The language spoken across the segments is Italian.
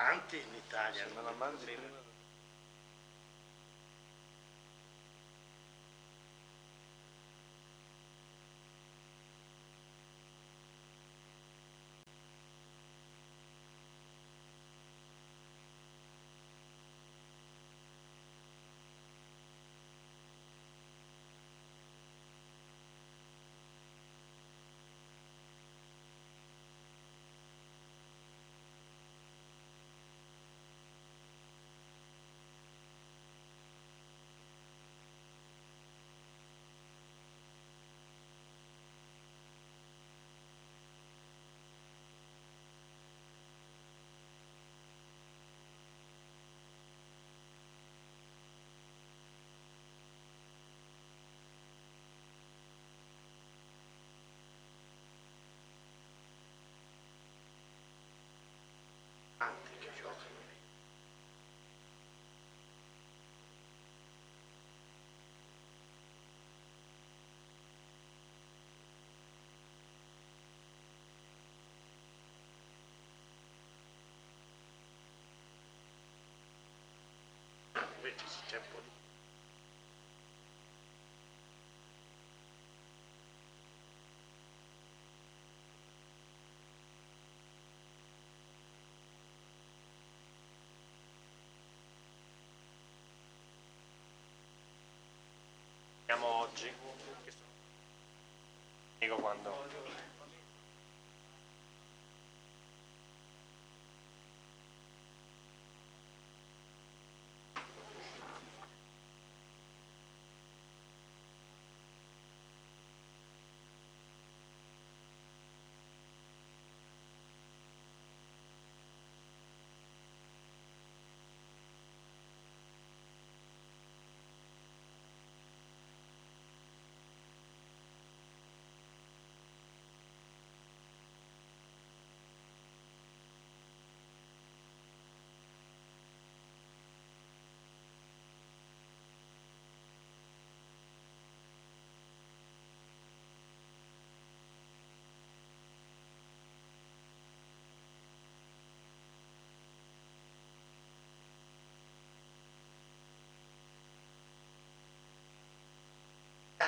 anche in Italia. Se me la mangi prima... abbiamo oggi, che sono quando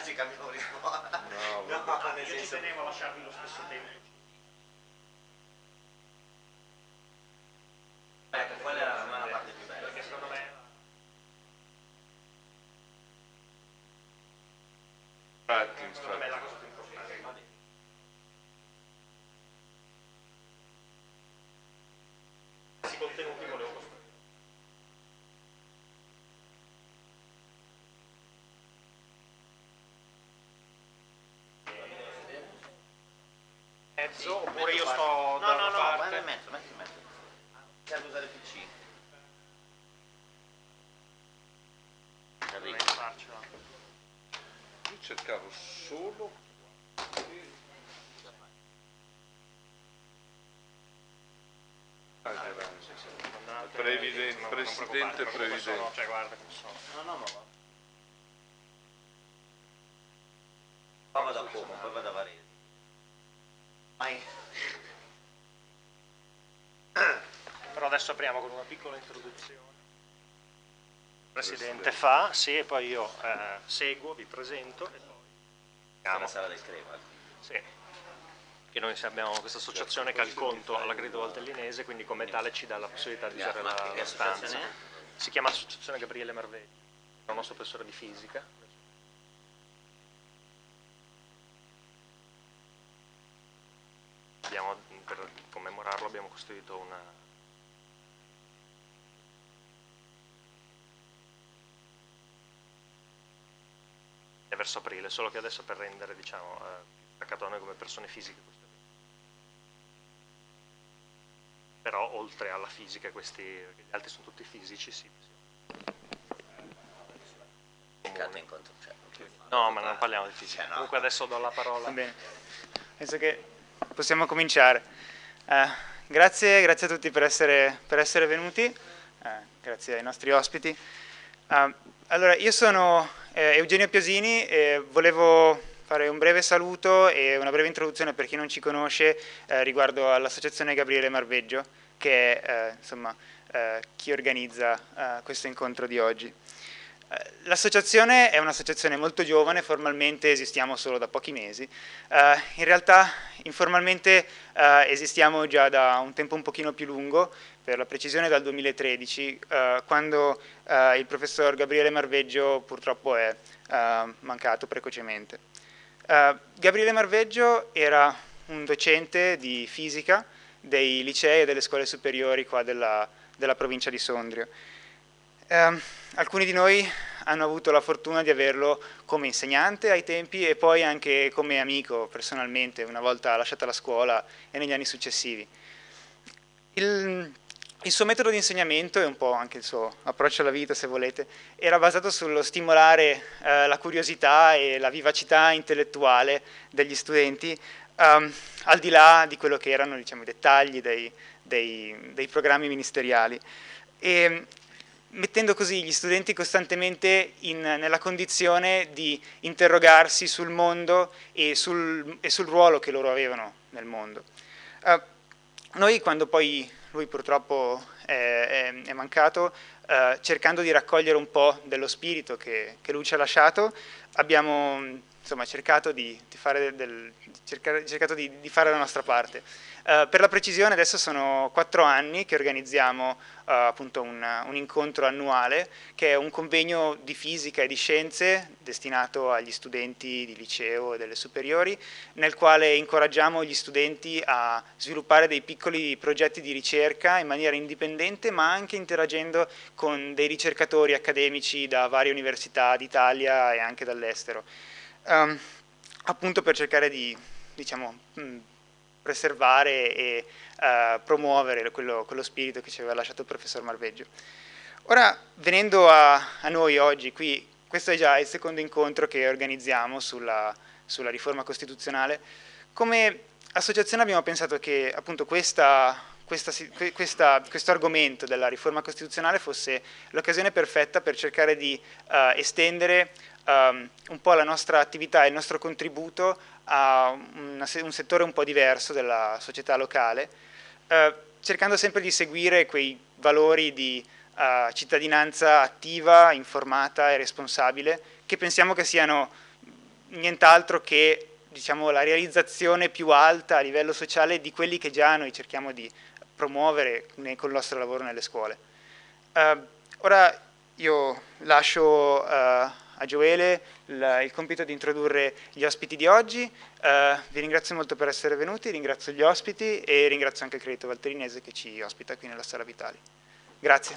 magica mi lo ricordo. No, no, no, io senso... ci tenevo a lasciarvi lo stesso tempo. mezzo, sì, oppure io sto no, da no, no, parte. No, no, mezzo, metti in mezzo. Serve usare il PC. Arriva. Io cercavo solo... Ah, ah, sì, Previden non, presidente non previdente. Sono, cioè, guarda come sono. No, no, no. Va da Como, va da adesso apriamo con una piccola introduzione. Il Presidente fa, sì, e poi io eh, seguo, vi presento. E La sala del Crema. Sì, che noi abbiamo questa associazione che ha il conto alla Grido Valtellinese, quindi come tale ci dà la possibilità di usare la, la stanza. Si chiama Associazione Gabriele Marvelli, è un nostro professore di fisica, abbiamo, per commemorarlo abbiamo costruito una verso aprile, solo che adesso per rendere diciamo, eh, attaccato a noi come persone fisiche. Però oltre alla fisica, questi, gli altri sono tutti fisici, sì. Cioè, no, ma non parliamo di fisica. Cioè, Comunque adesso do la parola. Bene, penso che possiamo cominciare. Eh, grazie, grazie, a tutti per essere, per essere venuti, eh, grazie ai nostri ospiti. Eh, allora, io sono eh, Eugenio Piosini, eh, volevo fare un breve saluto e una breve introduzione per chi non ci conosce eh, riguardo all'Associazione Gabriele Marveggio, che è eh, insomma, eh, chi organizza eh, questo incontro di oggi. Eh, l'associazione è un'associazione molto giovane, formalmente esistiamo solo da pochi mesi, uh, in realtà informalmente uh, esistiamo già da un tempo un pochino più lungo, per la precisione dal 2013, uh, quando il professor Gabriele Marveggio purtroppo è mancato precocemente. Gabriele Marveggio era un docente di fisica dei licei e delle scuole superiori della, della, provincia di Sondrio. Um, alcuni di noi hanno avuto la fortuna di averlo come insegnante ai tempi e poi anche come amico personalmente una volta lasciata la scuola e negli anni successivi. Il, il suo metodo di insegnamento e un po' anche il suo approccio alla vita, se volete, era basato sullo stimolare eh, la curiosità e la vivacità intellettuale degli studenti, ehm, al di là di quello che erano diciamo, i dettagli dei, dei, dei programmi ministeriali. E, mettendo così gli studenti costantemente in, nella condizione di interrogarsi sul mondo e sul, e sul ruolo che loro avevano nel mondo. Uh, noi quando poi lui purtroppo è, è, è mancato, uh, cercando di raccogliere un po' dello spirito che, che lui ci ha lasciato, abbiamo insomma, cercato, di, di, fare del, cercare, cercato di, di, fare la nostra parte. Uh, per la precisione adesso sono quattro anni che organizziamo uh, un, un, incontro annuale che è un convegno di fisica e di scienze destinato agli studenti di liceo e delle superiori nel quale incoraggiamo gli studenti a sviluppare dei piccoli progetti di ricerca in maniera indipendente ma anche interagendo con dei ricercatori accademici da varie università d'Italia e anche dall'estero um, appunto per cercare di diciamo, preservare e uh, promuovere quello, quello, spirito che ci aveva lasciato il professor Marveggio. Ora, venendo a, a noi oggi qui, questo è già il secondo incontro che organizziamo sulla, sulla riforma costituzionale, come associazione abbiamo pensato che appunto questa, questa, questa, questo argomento della riforma costituzionale fosse l'occasione perfetta per cercare di uh, estendere um, un po' la nostra attività, e il nostro contributo a un, un settore un po' diverso della società locale, uh, cercando sempre di seguire quei valori di uh, cittadinanza attiva, informata e responsabile, che pensiamo che siano nient'altro che diciamo, la realizzazione più alta a livello sociale di quelli che già noi cerchiamo di promuovere nei, con il nostro lavoro nelle scuole. Uh, ora io lascio a Gioele il, il compito di introdurre gli ospiti di oggi. Uh, vi ringrazio molto per essere venuti, ringrazio gli ospiti e ringrazio anche il Credito Valterinese che ci ospita qui nella Sala Vitali. Grazie.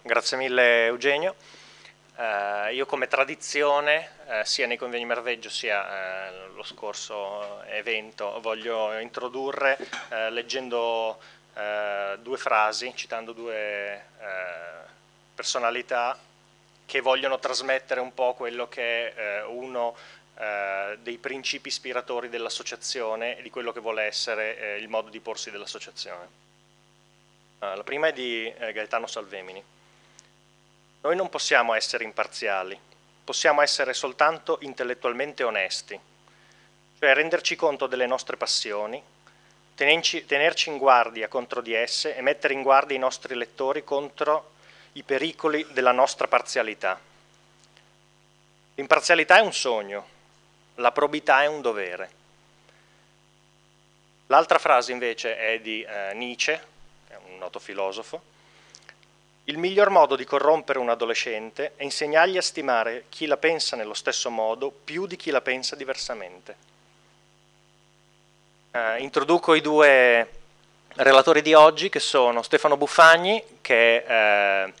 Grazie mille Eugenio. Uh, io come tradizione, uh, sia nei convegni Merveggio sia uh, lo scorso evento, voglio introdurre leggendo eh, due frasi, citando due eh, personalità che vogliono trasmettere un po' quello che è eh, uno eh, dei principi ispiratori dell'associazione e di quello che vuole essere il modo di porsi dell'associazione. Ah, la prima è di Gaetano Salvemini. Noi non possiamo essere imparziali, possiamo essere soltanto intellettualmente onesti, cioè renderci conto delle nostre passioni, tenerci in guardia contro di esse e mettere in guardia i nostri lettori contro i pericoli della nostra parzialità. L'imparzialità è un sogno, la probità è un dovere. L'altra frase invece è di eh, Nietzsche, un noto filosofo. Il miglior modo di corrompere un adolescente è insegnargli a stimare chi la pensa nello stesso modo più di chi la pensa diversamente eh, introduco i due relatori di oggi che sono Stefano Buffagni, che è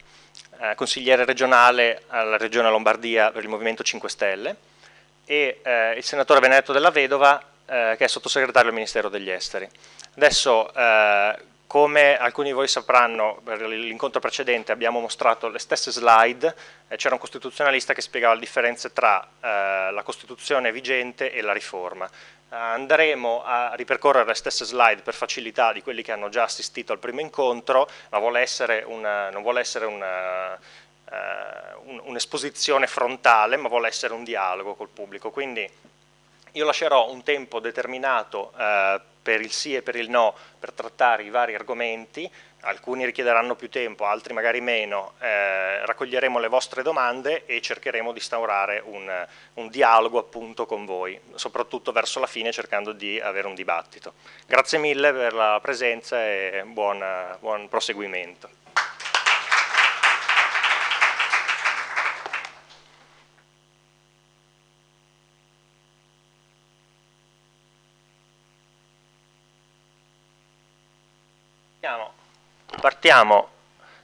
eh, consigliere regionale alla Regione Lombardia per il Movimento 5 Stelle, e eh, il senatore Benedetto della Vedova, eh, che è sottosegretario al Ministero degli Esteri. Adesso eh, come alcuni di voi sapranno, per l'incontro precedente abbiamo mostrato le stesse slide, eh, c'era un costituzionalista che spiegava le differenze tra eh, la Costituzione vigente e la riforma. Eh, andremo a ripercorrere le stesse slide per facilità di quelli che hanno già assistito al primo incontro, ma vuole essere una, non vuole essere una, eh, uh, un'esposizione frontale, ma vuole essere un dialogo col pubblico. Quindi io lascerò un tempo determinato eh, per il sì e per il no per trattare i vari argomenti, alcuni richiederanno più tempo, altri magari meno, eh, raccoglieremo le vostre domande e cercheremo di instaurare un, un, dialogo appunto con voi, soprattutto verso la fine cercando di avere un dibattito. Grazie mille per la presenza e buon, buon proseguimento. partiamo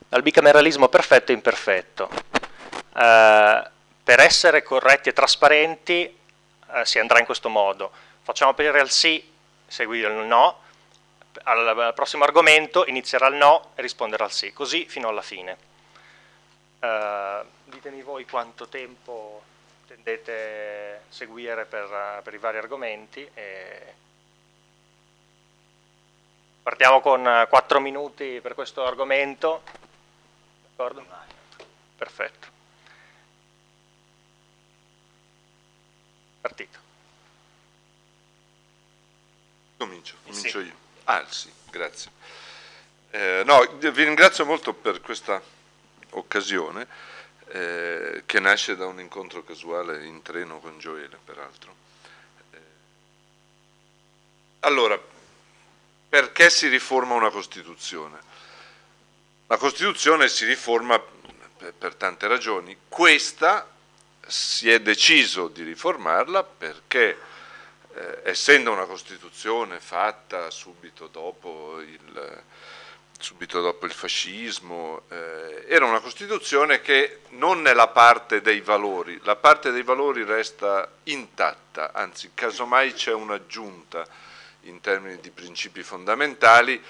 dal bicameralismo perfetto e imperfetto. Eh, per essere corretti e trasparenti eh, si andrà in questo modo. Facciamo aprire il sì, seguire il no, al, al prossimo argomento inizierà il no e risponderà al sì, così fino alla fine. Eh, ditemi voi quanto tempo tendete a seguire per, per i vari argomenti. E Partiamo con eh, quattro minuti per questo argomento. D'accordo? Perfetto. Partito. Comincio, eh, comincio sì. io. Ah, sì, grazie. Eh, no, vi ringrazio molto per questa occasione eh, che nasce da un incontro casuale in treno con Gioele, peraltro. Eh, allora, perché si riforma una Costituzione? La Costituzione si riforma per, per tante ragioni. Questa si è deciso di riformarla perché eh, essendo una Costituzione fatta subito dopo il, subito dopo il fascismo, eh, era una Costituzione che non è la parte dei valori, la parte dei valori resta intatta, anzi casomai c'è un'aggiunta in termini di principi fondamentali,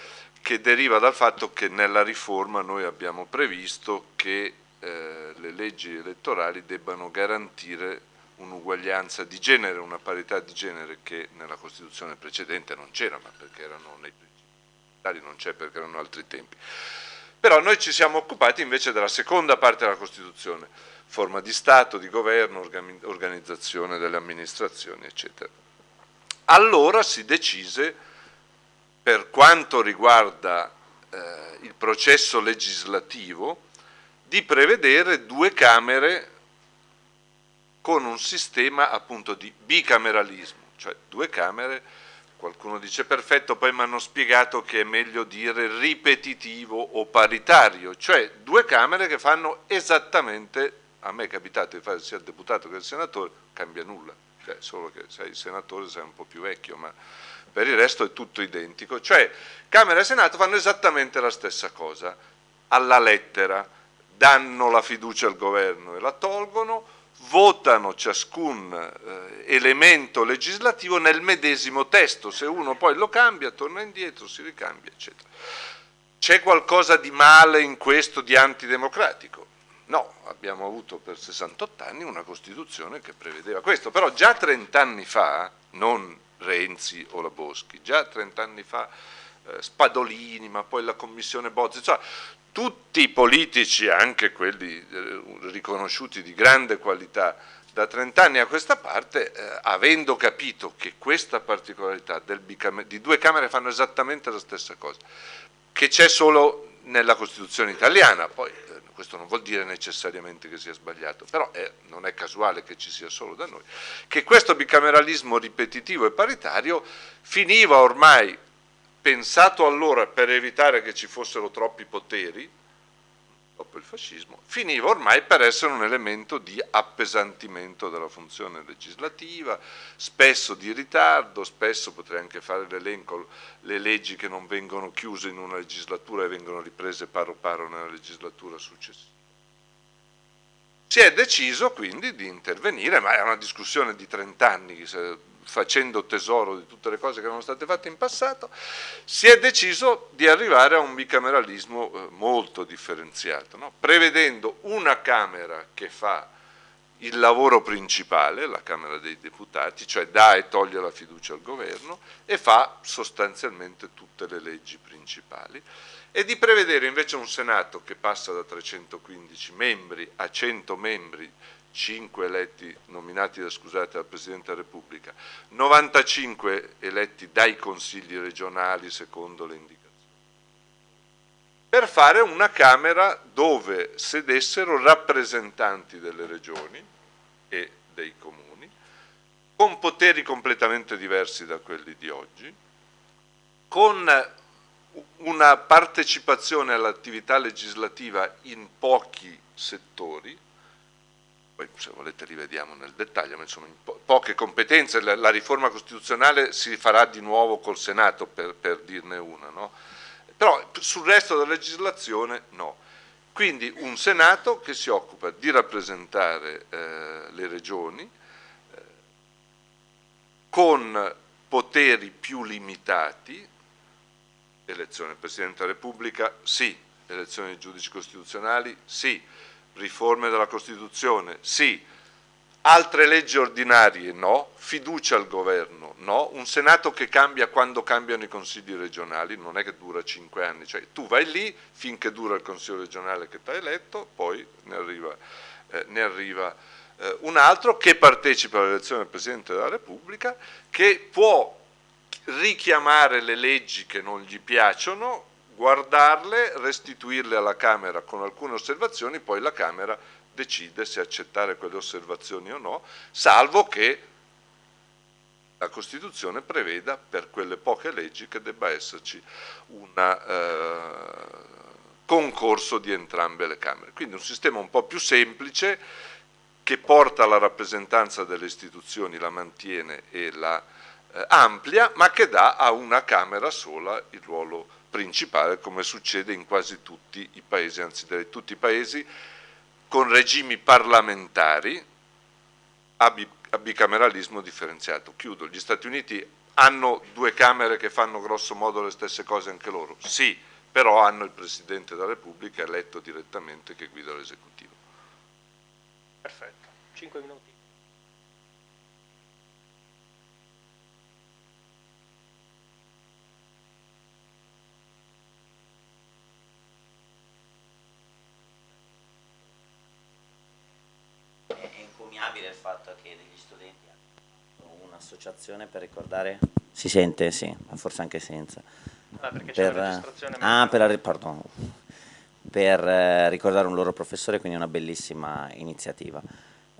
che deriva dal fatto che nella riforma noi abbiamo previsto che eh, le leggi elettorali debbano garantire un'uguaglianza di genere, una parità di genere che nella Costituzione precedente non c'era, ma perché erano nei principi non c'è perché erano altri tempi. Però noi ci siamo occupati invece della seconda parte della Costituzione, forma di Stato, di governo, organizzazione delle amministrazioni, eccetera. Allora si decise, per quanto riguarda eh, il processo legislativo, di prevedere due Camere con un sistema appunto di bicameralismo, cioè due Camere, qualcuno dice perfetto, poi mi hanno spiegato che è meglio dire ripetitivo o paritario, cioè due Camere che fanno esattamente, a me è capitato di fare sia il deputato che il senatore, cambia nulla cioè, solo che sei senatore sei un po' più vecchio, ma per il resto è tutto identico. Cioè Camera e Senato fanno esattamente la stessa cosa, alla lettera, danno la fiducia al governo e la tolgono, votano ciascun eh, elemento legislativo nel medesimo testo, se uno poi lo cambia, torna indietro, si ricambia, eccetera. C'è qualcosa di male in questo di antidemocratico? No, abbiamo avuto per 68 anni una Costituzione che prevedeva questo, però già 30 anni fa, non Renzi o la Boschi, già 30 anni fa eh, Spadolini, ma poi la Commissione Bozzi, cioè, tutti i politici, anche quelli eh, riconosciuti di grande qualità, da 30 anni a questa parte, eh, avendo capito che questa particolarità di due Camere fanno esattamente la stessa cosa, che c'è solo nella Costituzione italiana, poi eh, questo non vuol dire necessariamente che sia sbagliato, però è, non è casuale che ci sia solo da noi, che questo bicameralismo ripetitivo e paritario finiva ormai, pensato allora per evitare che ci fossero troppi poteri, dopo il fascismo, finiva ormai per essere un elemento di appesantimento della funzione legislativa, spesso di ritardo, spesso potrei anche fare l'elenco, le leggi che non vengono chiuse in una legislatura e vengono riprese paro paro nella legislatura successiva. Si è deciso quindi di intervenire, ma è una discussione di 30 anni, facendo tesoro di tutte le cose che erano state fatte in passato, si è deciso di arrivare a un bicameralismo eh, molto differenziato, no? prevedendo una Camera che fa il lavoro principale, la Camera dei Deputati, cioè dà e toglie la fiducia al governo e fa sostanzialmente tutte le leggi principali, e di prevedere invece un Senato che passa da 315 membri a 100 membri 5 eletti nominati da, scusate, dal Presidente della Repubblica, 95 eletti dai consigli regionali secondo le indicazioni, per fare una Camera dove sedessero rappresentanti delle regioni e dei comuni, con poteri completamente diversi da quelli di oggi, con una partecipazione all'attività legislativa in pochi settori, poi se volete rivediamo nel dettaglio, ma insomma in po poche competenze, la, la, riforma costituzionale si farà di nuovo col Senato per, per dirne una, no? però sul resto della legislazione no. Quindi un Senato che si occupa di rappresentare eh, le regioni eh, con poteri più limitati, elezione del Presidente della Repubblica sì, elezione dei giudici costituzionali sì, riforme della Costituzione, sì, altre leggi ordinarie, no, fiducia al governo, no, un Senato che cambia quando cambiano i consigli regionali, non è che dura cinque anni, cioè tu vai lì finché dura il consiglio regionale che ti ha eletto, poi ne arriva, eh, ne arriva eh, un altro che partecipa all'elezione del Presidente della Repubblica, che può richiamare le leggi che non gli piacciono guardarle, restituirle alla Camera con alcune osservazioni, poi la Camera decide se accettare quelle osservazioni o no, salvo che la Costituzione preveda per quelle poche leggi che debba esserci un eh, concorso di entrambe le Camere. Quindi un sistema un po' più semplice che porta alla rappresentanza delle istituzioni, la mantiene e la eh, amplia, ma che dà a una Camera sola il ruolo principale come succede in quasi tutti i paesi, anzi direi tutti i paesi con regimi parlamentari a bicameralismo differenziato. Chiudo, gli Stati Uniti hanno due Camere che fanno grosso modo le stesse cose anche loro, sì, però hanno il Presidente della Repubblica eletto direttamente che guida l'esecutivo. Perfetto, 5 minuti. encomiabile il fatto che degli studenti abbiano un'associazione per ricordare... Si sente, sì, ma forse anche senza. Ah, eh, ah per, la ah, per, la, pardon, per eh, ricordare un loro professore, quindi una bellissima iniziativa.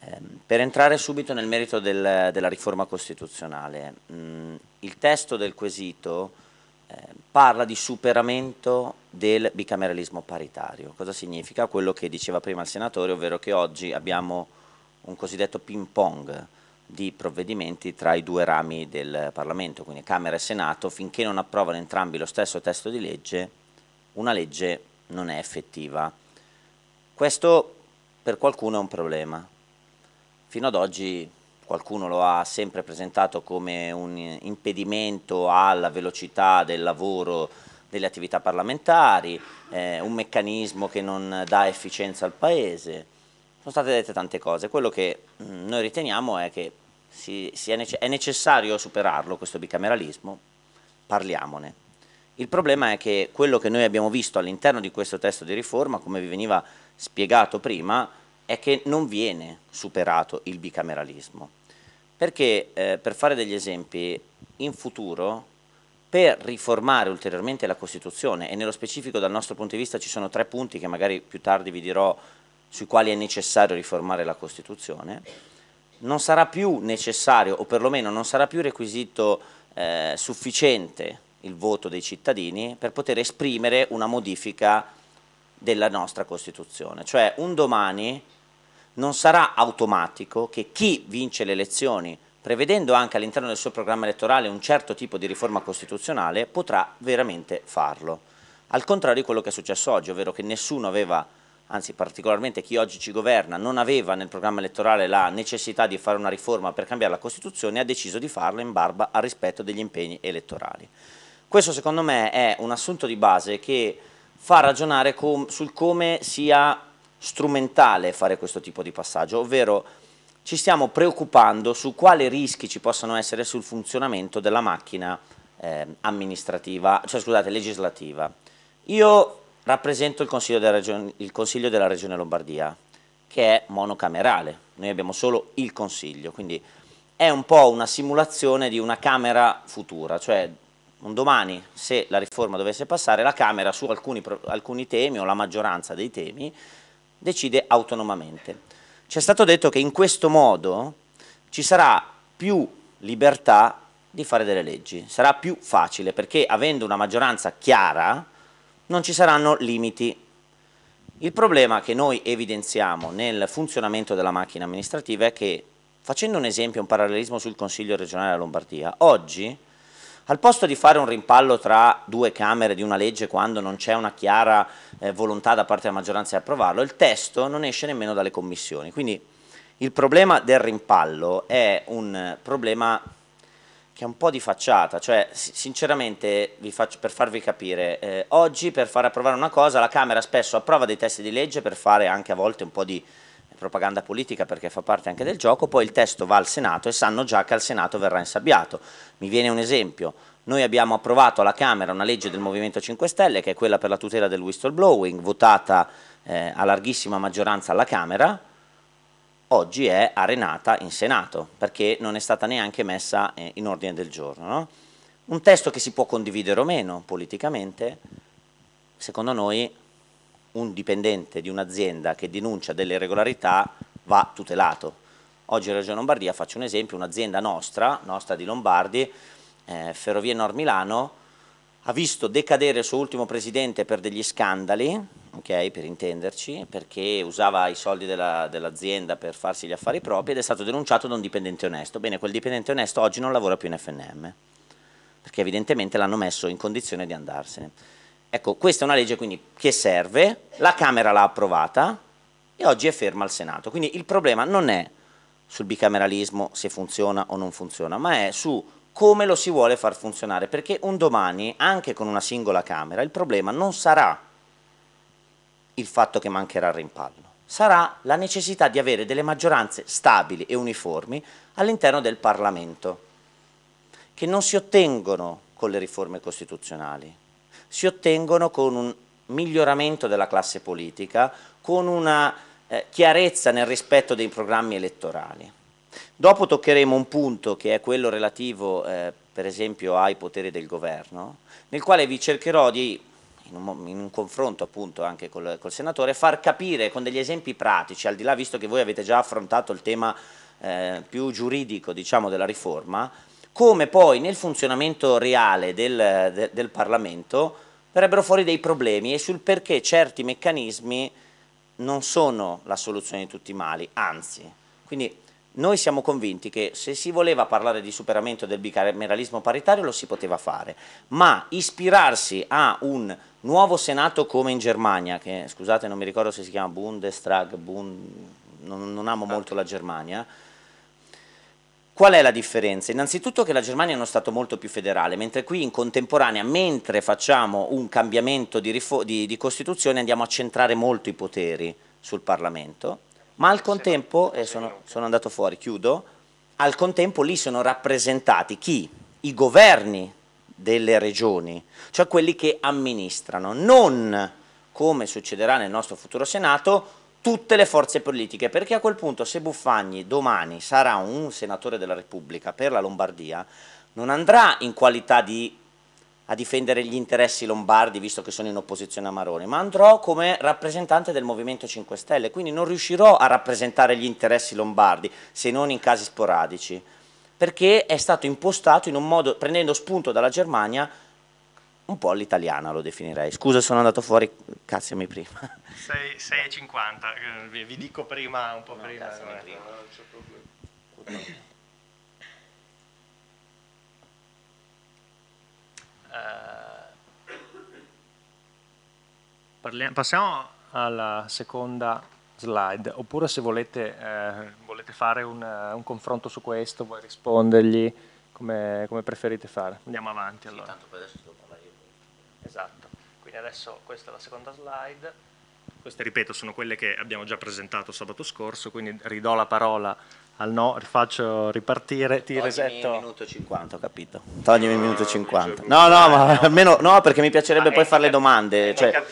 Ehm, per entrare subito nel merito del, della riforma costituzionale, mm, il testo del quesito ehm, parla di superamento del bicameralismo paritario. Cosa significa? Quello che diceva prima il senatore, ovvero che oggi abbiamo un cosiddetto ping pong di provvedimenti tra i due rami del Parlamento, quindi Camera e Senato, finché non approvano entrambi lo stesso testo di legge, una legge non è effettiva. Questo per qualcuno è un problema. Fino ad oggi qualcuno lo ha sempre presentato come un impedimento alla velocità del lavoro delle attività parlamentari, eh, un meccanismo che non dà efficienza al Paese sono state dette tante cose. Quello che mm, noi riteniamo è che si, si è, nece è necessario superarlo questo bicameralismo, parliamone. Il problema è che quello che noi abbiamo visto all'interno di questo testo di riforma, come vi veniva spiegato prima, è che non viene superato il bicameralismo. Perché, eh, per fare degli esempi, in futuro, per riformare ulteriormente la Costituzione, e nello specifico dal nostro punto di vista ci sono tre punti che magari più tardi vi dirò sui quali è necessario riformare la Costituzione, non sarà più necessario, o perlomeno non sarà più requisito eh, sufficiente il voto dei cittadini per poter esprimere una modifica della nostra Costituzione. Cioè un domani non sarà automatico che chi vince le elezioni, prevedendo anche all'interno del suo programma elettorale un certo tipo di riforma costituzionale, potrà veramente farlo. Al contrario di quello che è successo oggi, ovvero che nessuno aveva anzi particolarmente chi oggi ci governa, non aveva nel programma elettorale la necessità di fare una riforma per cambiare la Costituzione ha deciso di farla in barba al rispetto degli impegni elettorali. Questo secondo me è un assunto di base che fa ragionare com sul come sia strumentale fare questo tipo di passaggio, ovvero ci stiamo preoccupando su quali rischi ci possano essere sul funzionamento della macchina eh, amministrativa, cioè scusate, legislativa. Io Rappresento il Consiglio, Regione, il Consiglio della Regione Lombardia, che è monocamerale, noi abbiamo solo il Consiglio, quindi è un po' una simulazione di una Camera futura, cioè un domani se la riforma dovesse passare la Camera su alcuni, alcuni temi o la maggioranza dei temi decide autonomamente. Ci è stato detto che in questo modo ci sarà più libertà di fare delle leggi, sarà più facile perché avendo una maggioranza chiara non ci saranno limiti. Il problema che noi evidenziamo nel funzionamento della macchina amministrativa è che, facendo un esempio, un parallelismo sul Consiglio regionale della Lombardia, oggi, al posto di fare un rimpallo tra due Camere di una legge quando non c'è una chiara eh, volontà da parte della maggioranza di approvarlo, il testo non esce nemmeno dalle commissioni. Quindi il problema del rimpallo è un problema che è un po' di facciata, cioè sinceramente vi faccio, per farvi capire, eh, oggi per far approvare una cosa la Camera spesso approva dei testi di legge per fare anche a volte un po' di propaganda politica perché fa parte anche del gioco, poi il testo va al Senato e sanno già che al Senato verrà insabbiato. Mi viene un esempio, noi abbiamo approvato alla Camera una legge del Movimento 5 Stelle che è quella per la tutela del whistleblowing, votata eh, a larghissima maggioranza alla Camera, oggi è arenata in Senato, perché non è stata neanche messa eh, in ordine del giorno. No? Un testo che si può condividere o meno politicamente, secondo noi un dipendente di un'azienda che denuncia delle irregolarità va tutelato. Oggi in Regione Lombardia, faccio un esempio, un'azienda nostra, nostra di Lombardi, eh, Ferrovie Nord Milano, ha visto decadere il suo ultimo presidente per degli scandali, okay, per intenderci, perché usava i soldi dell'azienda dell per farsi gli affari propri ed è stato denunciato da un dipendente onesto. Bene, quel dipendente onesto oggi non lavora più in FNM, perché evidentemente l'hanno messo in condizione di andarsene. Ecco, questa è una legge quindi, che serve, la Camera l'ha approvata e oggi è ferma al Senato. Quindi il problema non è sul bicameralismo se funziona o non funziona, ma è su come lo si vuole far funzionare, perché un domani, anche con una singola camera, il problema non sarà il fatto che mancherà il rimpallo, sarà la necessità di avere delle maggioranze stabili e uniformi all'interno del Parlamento, che non si ottengono con le riforme costituzionali, si ottengono con un miglioramento della classe politica, con una eh, chiarezza nel rispetto dei programmi elettorali. Dopo toccheremo un punto che è quello relativo eh, per esempio ai poteri del governo, nel quale vi cercherò di, in un, in un confronto appunto anche col, col, senatore, far capire con degli esempi pratici, al di là visto che voi avete già affrontato il tema eh, più giuridico diciamo, della riforma, come poi nel funzionamento reale del, de, del Parlamento verrebbero fuori dei problemi e sul perché certi meccanismi non sono la soluzione di tutti i mali, anzi. Quindi noi siamo convinti che se si voleva parlare di superamento del bicameralismo paritario lo si poteva fare, ma ispirarsi a un nuovo Senato come in Germania, che scusate non mi ricordo se si chiama Bundestag, Bund... non, non amo ah. molto la Germania, Qual è la differenza? Innanzitutto che la Germania è uno Stato molto più federale, mentre qui in contemporanea, mentre facciamo un cambiamento di, di, di Costituzione, andiamo a centrare molto i poteri sul Parlamento ma al contempo, eh, e sono, sono andato fuori, chiudo, al contempo lì sono rappresentati chi? I governi delle regioni, cioè quelli che amministrano, non come succederà nel nostro futuro Senato, tutte le forze politiche, perché a quel punto se Buffagni domani sarà un senatore della Repubblica per la Lombardia, non andrà in qualità di a difendere gli interessi lombardi, visto che sono in opposizione a Maroni, ma andrò come rappresentante del Movimento 5 Stelle, quindi non riuscirò a rappresentare gli interessi lombardi, se non in casi sporadici, perché è stato impostato in un modo, prendendo spunto dalla Germania, un po' all'italiana lo definirei. Scusa, sono andato fuori, cazziami prima. 6,50, eh, vi dico prima, un po' no, prima. Eh. prima. No, non c'è problema. eh, passiamo alla seconda slide, oppure se volete, eh, volete fare un, eh, un, confronto su questo, vuoi rispondergli come, come preferite fare. Andiamo avanti allora. Sì, adesso devo parlare io. Esatto, quindi adesso questa è la seconda slide. Queste, ripeto, sono quelle che abbiamo già presentato sabato scorso, quindi ridò la parola al no, faccio ripartire, ti Toglimi resetto. un minuto 50, ho capito. Toglimi un minuto 50. No, no, ma eh, almeno no, perché mi piacerebbe ah, poi fare le domande. Cioè,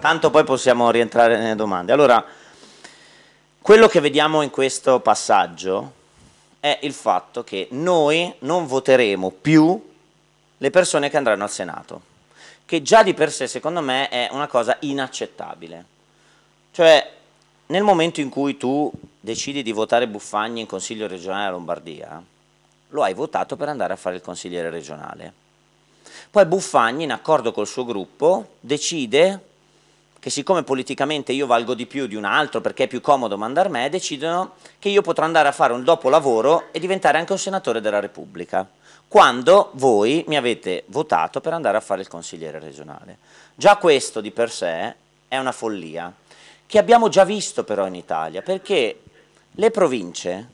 tanto poi possiamo rientrare nelle domande. Allora, quello che vediamo in questo passaggio è il fatto che noi non voteremo più le persone che andranno al Senato, che già di per sé, secondo me, è una cosa inaccettabile. Cioè, nel momento in cui tu decidi di votare Buffagni in consiglio regionale a Lombardia, lo hai votato per andare a fare il consigliere regionale. Poi Buffagni, in accordo col suo gruppo, decide che siccome politicamente io valgo di più di un altro perché è più comodo mandare me, decidono che io potrò andare a fare un dopolavoro e diventare anche un senatore della Repubblica, quando voi mi avete votato per andare a fare il consigliere regionale. Già questo di per sé è una follia che abbiamo già visto però in Italia, perché le province,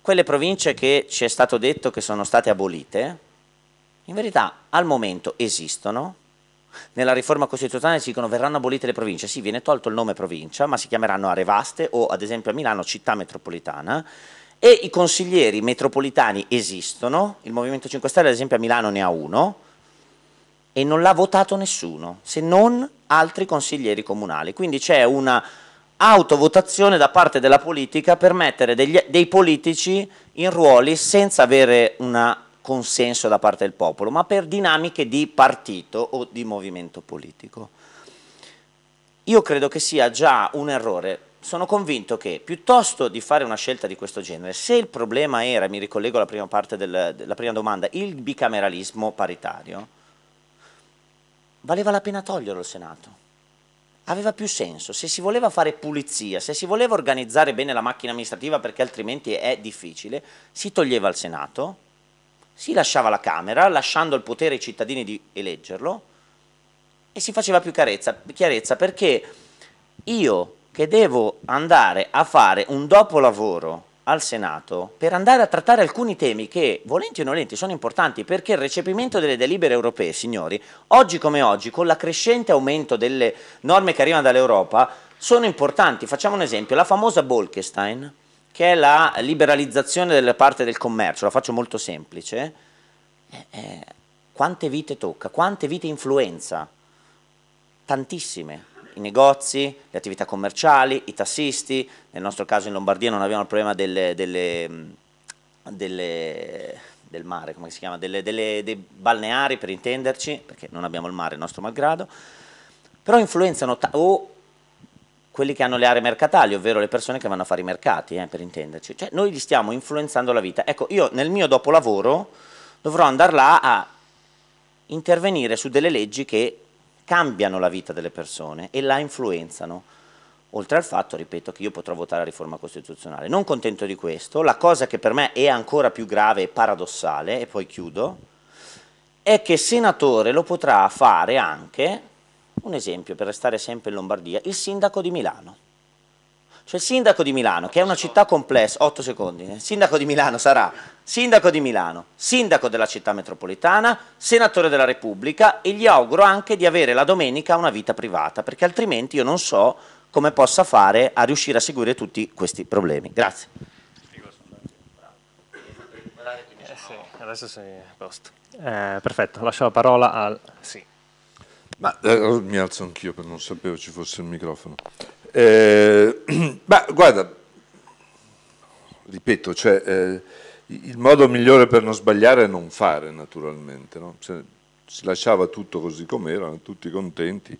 quelle province che ci è stato detto che sono state abolite, in verità al momento esistono, nella riforma costituzionale si dicono verranno abolite le province, sì viene tolto il nome provincia, ma si chiameranno arevaste o ad esempio a Milano città metropolitana e i consiglieri metropolitani esistono, il Movimento 5 Stelle ad esempio a Milano ne ha uno, e non l'ha votato nessuno, se non altri consiglieri comunali. Quindi c'è una autovotazione da parte della politica per mettere degli, dei politici in ruoli senza avere un consenso da parte del popolo, ma per dinamiche di partito o di movimento politico. Io credo che sia già un errore sono convinto che piuttosto di fare una scelta di questo genere, se il problema era, mi ricollego alla prima parte della prima domanda, il bicameralismo paritario, valeva la pena toglierlo il Senato. Aveva più senso, se si voleva fare pulizia, se si voleva organizzare bene la macchina amministrativa perché altrimenti è difficile, si toglieva il Senato, si lasciava la Camera, lasciando il potere ai cittadini di eleggerlo e si faceva più chiarezza, chiarezza perché io che devo andare a fare un dopolavoro al Senato per andare a trattare alcuni temi che, volenti o nolenti, sono importanti perché il recepimento delle delibere europee, signori, oggi come oggi, con l'accrescente aumento delle norme che arrivano dall'Europa, sono importanti. Facciamo un esempio, la famosa Bolkestein, che è la liberalizzazione della parte del commercio, la faccio molto semplice, eh, eh, quante vite tocca, quante vite influenza? Tantissime i negozi, le attività commerciali, i tassisti, nel nostro caso in Lombardia non abbiamo il problema delle, delle, delle, del mare, come si chiama, dei balneari per intenderci, perché non abbiamo il mare, il nostro malgrado, però influenzano o quelli che hanno le aree mercatali, ovvero le persone che vanno a fare i mercati, eh, per intenderci. Cioè noi li stiamo influenzando la vita. Ecco, io nel mio dopolavoro dovrò andare là a intervenire su delle leggi che cambiano la vita delle persone e la influenzano. Oltre al fatto, ripeto, che io potrò votare la riforma costituzionale. Non contento di questo, la cosa che per me è ancora più grave e paradossale, e poi chiudo, è che senatore lo potrà fare anche, un esempio per restare sempre in Lombardia, il sindaco di Milano. Cioè il sindaco di Milano, che è una città complessa, 8 secondi, eh? sindaco di Milano sarà sindaco di Milano, sindaco della città metropolitana, senatore della Repubblica e gli auguro anche di avere la domenica una vita privata, perché altrimenti io non so come possa fare a riuscire a seguire tutti questi problemi. Grazie. Eh sì, adesso sei a posto. Eh, perfetto, lascio la parola al... Sì. Ma, eh, mi alzo anch'io per non sapevo ci fosse il microfono. Eh, ma guarda, ripeto, cioè, eh, il modo migliore per non sbagliare è non fare naturalmente, no? cioè, si lasciava tutto così com'era, tutti contenti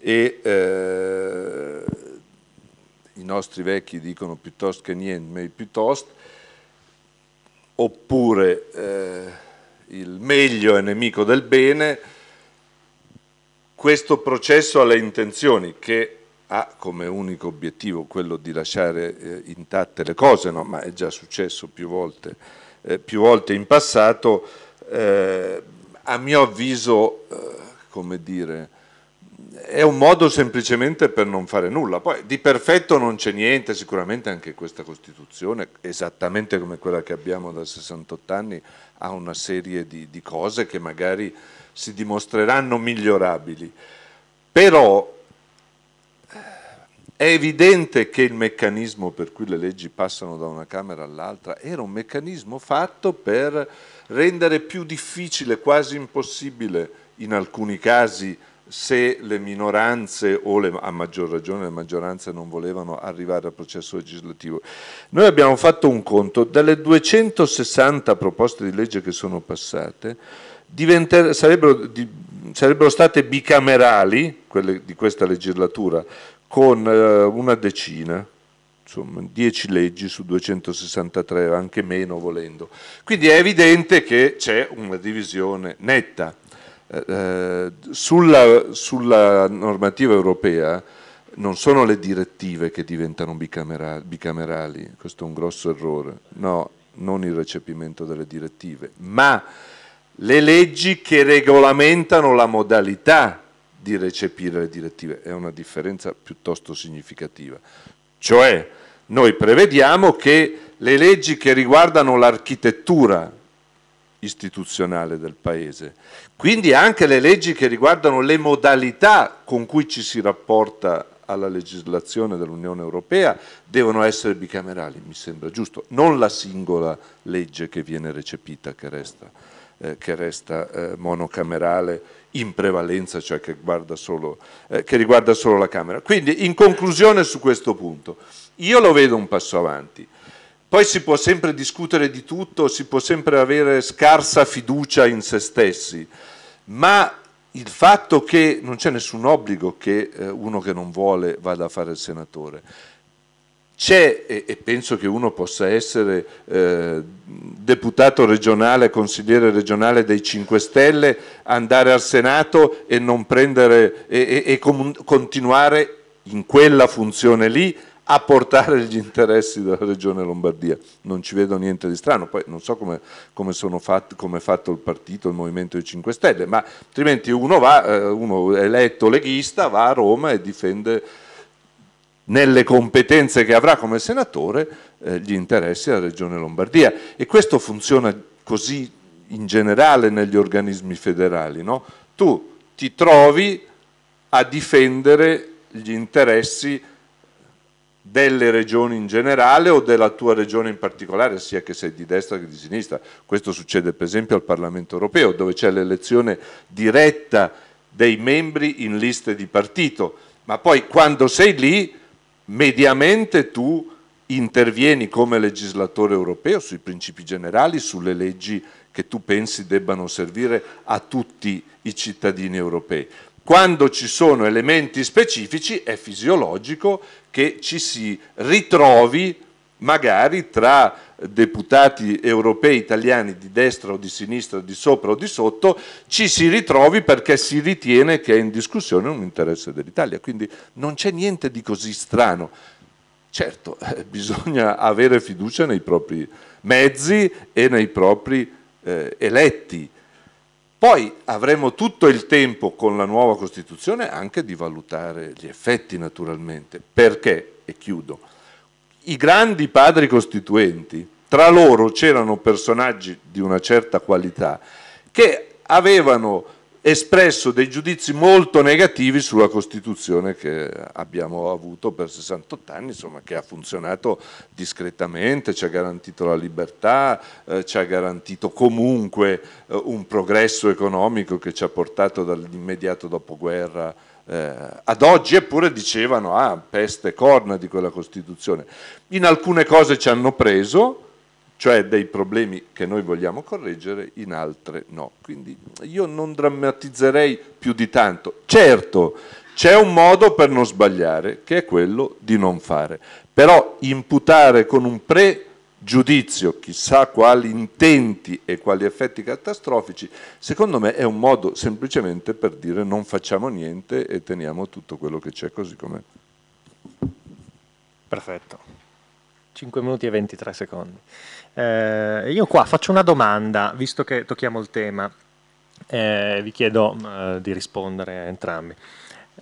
e eh, i nostri vecchi dicono piuttosto che niente, meglio piuttosto, oppure eh, il meglio è nemico del bene, questo processo alle intenzioni che ha come unico obiettivo quello di lasciare eh, intatte le cose, no? ma è già successo più volte, eh, più volte in passato, eh, a mio avviso, eh, come dire, è un modo semplicemente per non fare nulla. Poi di perfetto non c'è niente, sicuramente anche questa Costituzione, esattamente come quella che abbiamo da 68 anni, ha una serie di, di cose che magari si dimostreranno migliorabili. Però è evidente che il meccanismo per cui le leggi passano da una Camera all'altra era un meccanismo fatto per rendere più difficile, quasi impossibile in alcuni casi, se le minoranze o le, a maggior ragione le maggioranze non volevano arrivare al processo legislativo. Noi abbiamo fatto un conto, delle 260 proposte di legge che sono passate, sarebbero, di, sarebbero state bicamerali, quelle di questa legislatura, con eh, una decina, insomma 10 leggi su 263, anche meno volendo. Quindi è evidente che c'è una divisione netta. Eh, eh sulla, sulla, normativa europea non sono le direttive che diventano bicamerali, bicamerali, questo è un grosso errore, no, non il recepimento delle direttive, ma le leggi che regolamentano la modalità di recepire le direttive. È una differenza piuttosto significativa. Cioè, noi prevediamo che le leggi che riguardano l'architettura istituzionale del Paese, quindi anche le leggi che riguardano le modalità con cui ci si rapporta alla legislazione dell'Unione Europea devono essere bicamerali, mi sembra giusto, non la singola legge che viene recepita, che resta, eh, che resta eh, monocamerale in prevalenza, cioè che, solo, eh, che riguarda solo la Camera. Quindi in conclusione su questo punto, io lo vedo un passo avanti. Poi si può sempre discutere di tutto, si può sempre avere scarsa fiducia in se stessi, ma il fatto che non c'è nessun obbligo che eh, uno che non vuole vada a fare il senatore. C'è, e penso che uno possa essere eh, deputato regionale, consigliere regionale dei 5 Stelle, andare al Senato e, prendere, e, e, e continuare in quella funzione lì a portare gli interessi della regione Lombardia. Non ci vedo niente di strano, poi non so come, come, fatti, come è fatto il partito, il Movimento dei 5 Stelle, ma altrimenti uno va, eh, uno eletto leghista, va a Roma e difende nelle competenze che avrà come senatore eh, gli interessi della Regione Lombardia e questo funziona così in generale negli organismi federali, no? tu ti trovi a difendere gli interessi delle regioni in generale o della tua regione in particolare, sia che sei di destra che di sinistra. Questo succede per esempio al Parlamento europeo, dove c'è l'elezione diretta dei membri in liste di partito, ma poi quando sei lì mediamente tu intervieni come legislatore europeo sui principi generali, sulle leggi che tu pensi debbano servire a tutti i cittadini europei. Quando ci sono elementi specifici è fisiologico che ci si ritrovi magari tra deputati europei, italiani di destra o di sinistra, di sopra o di sotto, ci si ritrovi perché si ritiene che è in discussione un interesse dell'Italia. Quindi non c'è niente di così strano. Certo, eh, bisogna avere fiducia nei propri mezzi e nei propri eh, eletti. Poi avremo tutto il tempo con la nuova Costituzione anche di valutare gli effetti naturalmente. Perché? E chiudo i grandi padri costituenti, tra loro c'erano personaggi di una certa qualità che avevano espresso dei giudizi molto negativi sulla Costituzione che abbiamo avuto per 68 anni, insomma, che ha funzionato discretamente, ci ha garantito la libertà, eh, ci ha garantito comunque eh, un progresso economico che ci ha portato dall'immediato dopoguerra eh, ad oggi, eppure dicevano, ah, peste corna di quella Costituzione. In alcune cose ci hanno preso, cioè dei problemi che noi vogliamo correggere, in altre no. Quindi io non drammatizzerei più di tanto. Certo, c'è un modo per non sbagliare, che è quello di non fare. Però imputare con un pre giudizio, chissà quali intenti e quali effetti catastrofici, secondo me è un modo semplicemente per dire non facciamo niente e teniamo tutto quello che c'è così com'è. Perfetto. 5 minuti e 23 secondi. Eh, io qua faccio una domanda, visto che tocchiamo il tema, eh, vi chiedo eh, di rispondere a entrambi.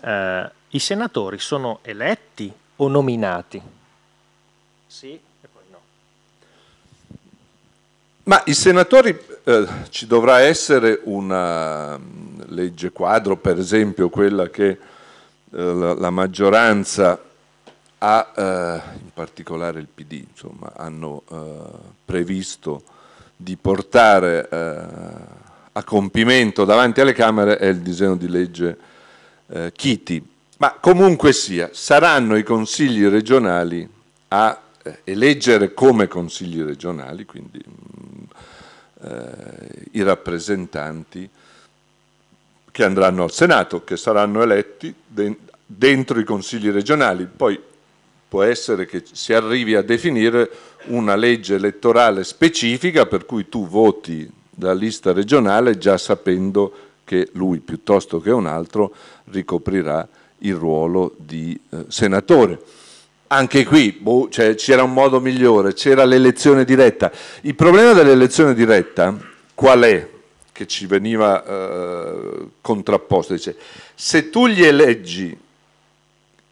Eh, I senatori sono eletti o nominati? Sì ma i senatori, eh, ci dovrà essere una mm, legge quadro, per esempio quella che eh, la, la, maggioranza ha, eh, in particolare il PD, insomma, hanno eh, previsto di portare eh, a compimento davanti alle Camere è il disegno di legge eh, Chiti. Ma comunque sia, saranno i consigli regionali a eh, eleggere come consigli regionali, quindi mm, eh, i rappresentanti che andranno al Senato, che saranno eletti de dentro i consigli regionali. Poi può essere che si arrivi a definire una legge elettorale specifica per cui tu voti da lista regionale già sapendo che lui piuttosto che un altro ricoprirà il ruolo di eh, senatore anche qui boh, cioè, c'era un modo migliore, c'era l'elezione diretta. Il problema dell'elezione diretta qual è? Che ci veniva eh, contrapposto, dice, se tu gli eleggi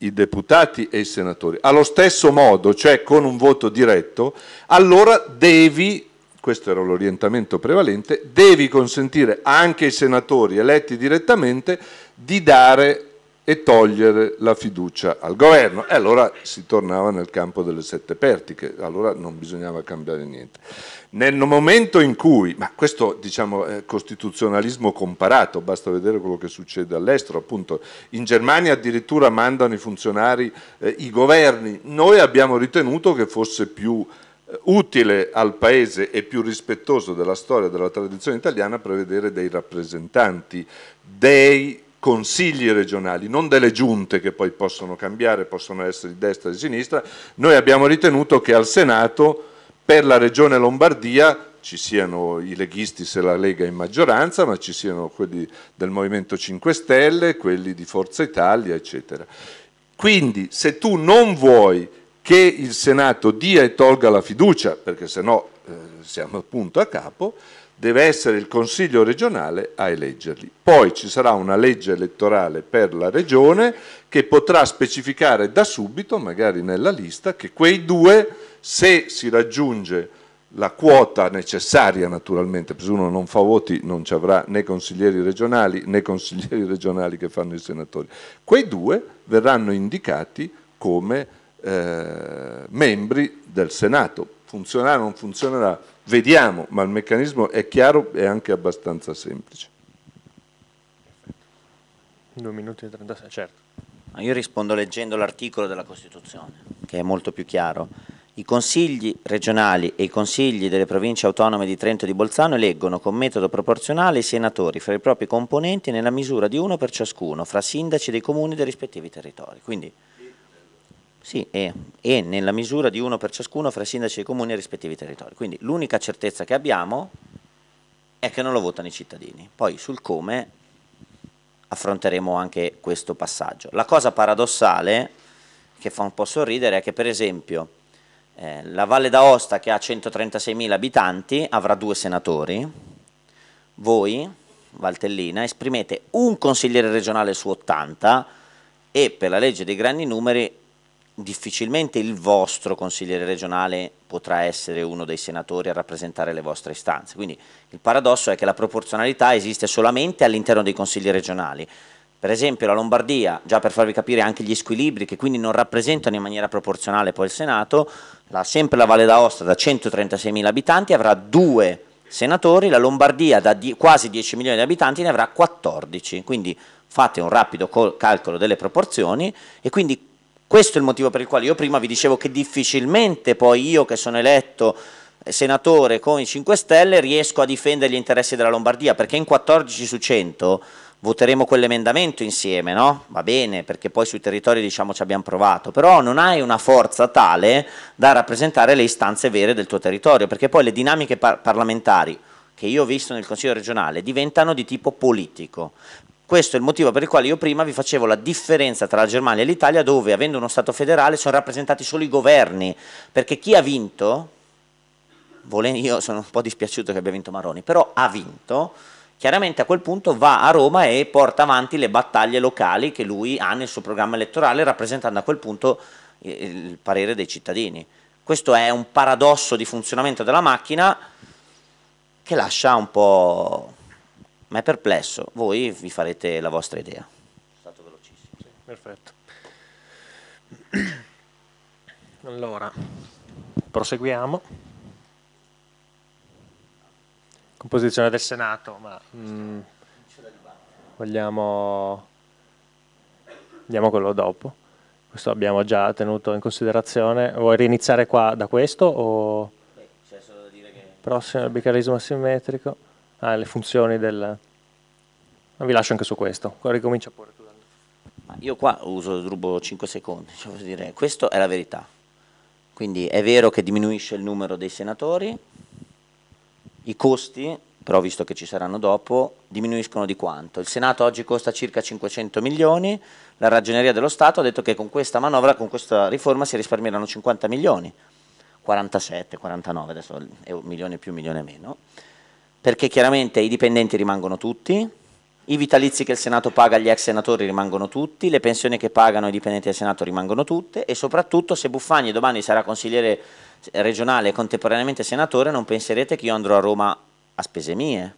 i deputati e i senatori allo stesso modo, cioè con un voto diretto, allora devi, questo era l'orientamento prevalente, devi consentire anche ai senatori eletti direttamente di dare e togliere la fiducia al governo. E allora si tornava nel campo delle sette pertiche, allora non bisognava cambiare niente. Nel momento in cui, ma questo diciamo è costituzionalismo comparato, basta vedere quello che succede all'estero, appunto in Germania addirittura mandano i funzionari eh, i governi, noi abbiamo ritenuto che fosse più eh, utile al Paese e più rispettoso della storia e della tradizione italiana prevedere dei rappresentanti dei consigli regionali, non delle giunte che poi possono cambiare, possono essere di destra e di sinistra, noi abbiamo ritenuto che al Senato per la regione Lombardia ci siano i leghisti se la Lega è in maggioranza, ma ci siano quelli del Movimento 5 Stelle, quelli di Forza Italia, eccetera. Quindi se tu non vuoi che il Senato dia e tolga la fiducia, perché se no eh, siamo appunto a capo, deve essere il Consiglio regionale a eleggerli. Poi ci sarà una legge elettorale per la Regione che potrà specificare da subito, magari nella lista, che quei due, se si raggiunge la quota necessaria naturalmente, perché se uno non fa voti non ci avrà né consiglieri regionali né consiglieri regionali che fanno i senatori, quei due verranno indicati come eh, membri del Senato. Funzionerà o non funzionerà vediamo, ma il meccanismo è chiaro e anche abbastanza semplice. 2 minuti e 36, certo. Io rispondo leggendo l'articolo della Costituzione, che è molto più chiaro. I consigli regionali e i consigli delle province autonome di Trento e di Bolzano eleggono con metodo proporzionale i senatori fra i propri componenti nella misura di uno per ciascuno, fra sindaci dei comuni dei rispettivi territori. Quindi sì, e, e, nella misura di uno per ciascuno fra sindaci e comuni e rispettivi territori. Quindi l'unica certezza che abbiamo è che non lo votano i cittadini. Poi sul come affronteremo anche questo passaggio. La cosa paradossale, che fa un po' sorridere, è che per esempio eh, la Valle d'Aosta che ha 136.000 abitanti avrà due senatori, voi, Valtellina, esprimete un consigliere regionale su 80 e per la legge dei grandi numeri difficilmente il vostro consigliere regionale potrà essere uno dei senatori a rappresentare le vostre istanze. Quindi il paradosso è che la proporzionalità esiste solamente all'interno dei consigli regionali. Per esempio la Lombardia, già per farvi capire anche gli squilibri che quindi non rappresentano in maniera proporzionale poi il Senato, la, sempre la Valle d'Aosta da 136.000 abitanti avrà due senatori, la Lombardia da die, quasi 10 milioni di abitanti ne avrà 14, quindi fate un rapido calcolo delle proporzioni e quindi questo è il motivo per il quale io prima vi dicevo che difficilmente poi io che sono eletto eh, senatore con i 5 Stelle riesco a difendere gli interessi della Lombardia, perché in 14 su 100 voteremo quell'emendamento insieme, no? Va bene, perché poi sui territori diciamo ci abbiamo provato, però non hai una forza tale da rappresentare le istanze vere del tuo territorio, perché poi le dinamiche par parlamentari che io ho visto nel Consiglio regionale diventano di tipo politico, questo è il motivo per il quale io prima vi facevo la differenza tra la Germania e l'Italia dove, avendo uno Stato federale, sono rappresentati solo i governi, perché chi ha vinto, io sono un po' dispiaciuto che abbia vinto Maroni, però ha vinto, chiaramente a quel punto va a Roma e porta avanti le battaglie locali che lui ha nel suo programma elettorale, rappresentando a quel punto il parere dei cittadini. Questo è un paradosso di funzionamento della macchina che lascia un po' ma è perplesso, voi vi farete la vostra idea. È stato velocissimo. Sì, perfetto. Allora, proseguiamo. Composizione del Senato, ma mh, mm, vogliamo... Andiamo quello dopo. Questo abbiamo già tenuto in considerazione. Vuoi riniziare qua da questo o... Beh, c'è solo da dire che... Prossimo, il bicarismo simmetrico alle funzioni del... Ma vi lascio anche su questo, ricomincia pure tu. io qua uso, rubo 5 secondi, cioè dire, questa è la verità. Quindi è vero che diminuisce il numero dei senatori, i costi, però visto che ci saranno dopo, diminuiscono di quanto? Il Senato oggi costa circa 500 milioni, la Ragioneria dello Stato ha detto che con questa manovra, con questa riforma si risparmieranno 50 milioni, 47, 49, adesso milione più, milione meno perché chiaramente i dipendenti rimangono tutti, i vitalizi che il Senato paga agli ex senatori rimangono tutti, le pensioni che pagano i dipendenti del Senato rimangono tutte e soprattutto se Buffagni domani sarà consigliere regionale e contemporaneamente senatore non penserete che io andrò a Roma a spese mie,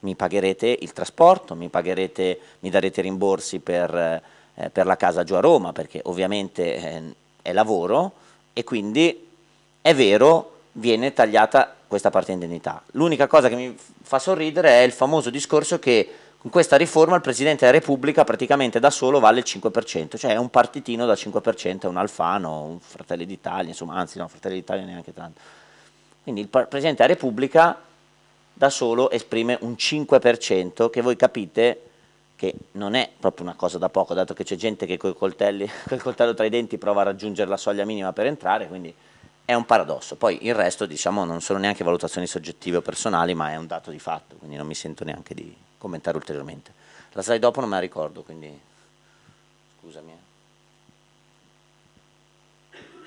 mi pagherete il trasporto, mi, pagherete, mi darete rimborsi per, eh, per, la casa giù a Roma perché ovviamente eh, è lavoro e quindi è vero viene tagliata questa parte indennità. L'unica cosa che mi fa sorridere è il famoso discorso che con questa riforma il Presidente della Repubblica praticamente da solo vale il 5%, cioè è un partitino da 5%, è un Alfano, un Fratelli d'Italia, insomma, anzi no, Fratelli d'Italia neanche tanto. Quindi il Presidente della Repubblica da solo esprime un 5% che voi capite che non è proprio una cosa da poco, dato che c'è gente che col coltello tra i denti prova a raggiungere la soglia minima per entrare, quindi è un paradosso. Poi il resto, diciamo, non sono neanche valutazioni soggettive o personali, ma è un dato di fatto, quindi non mi sento neanche di commentare ulteriormente. La slide dopo non me la ricordo, quindi scusami. Eh.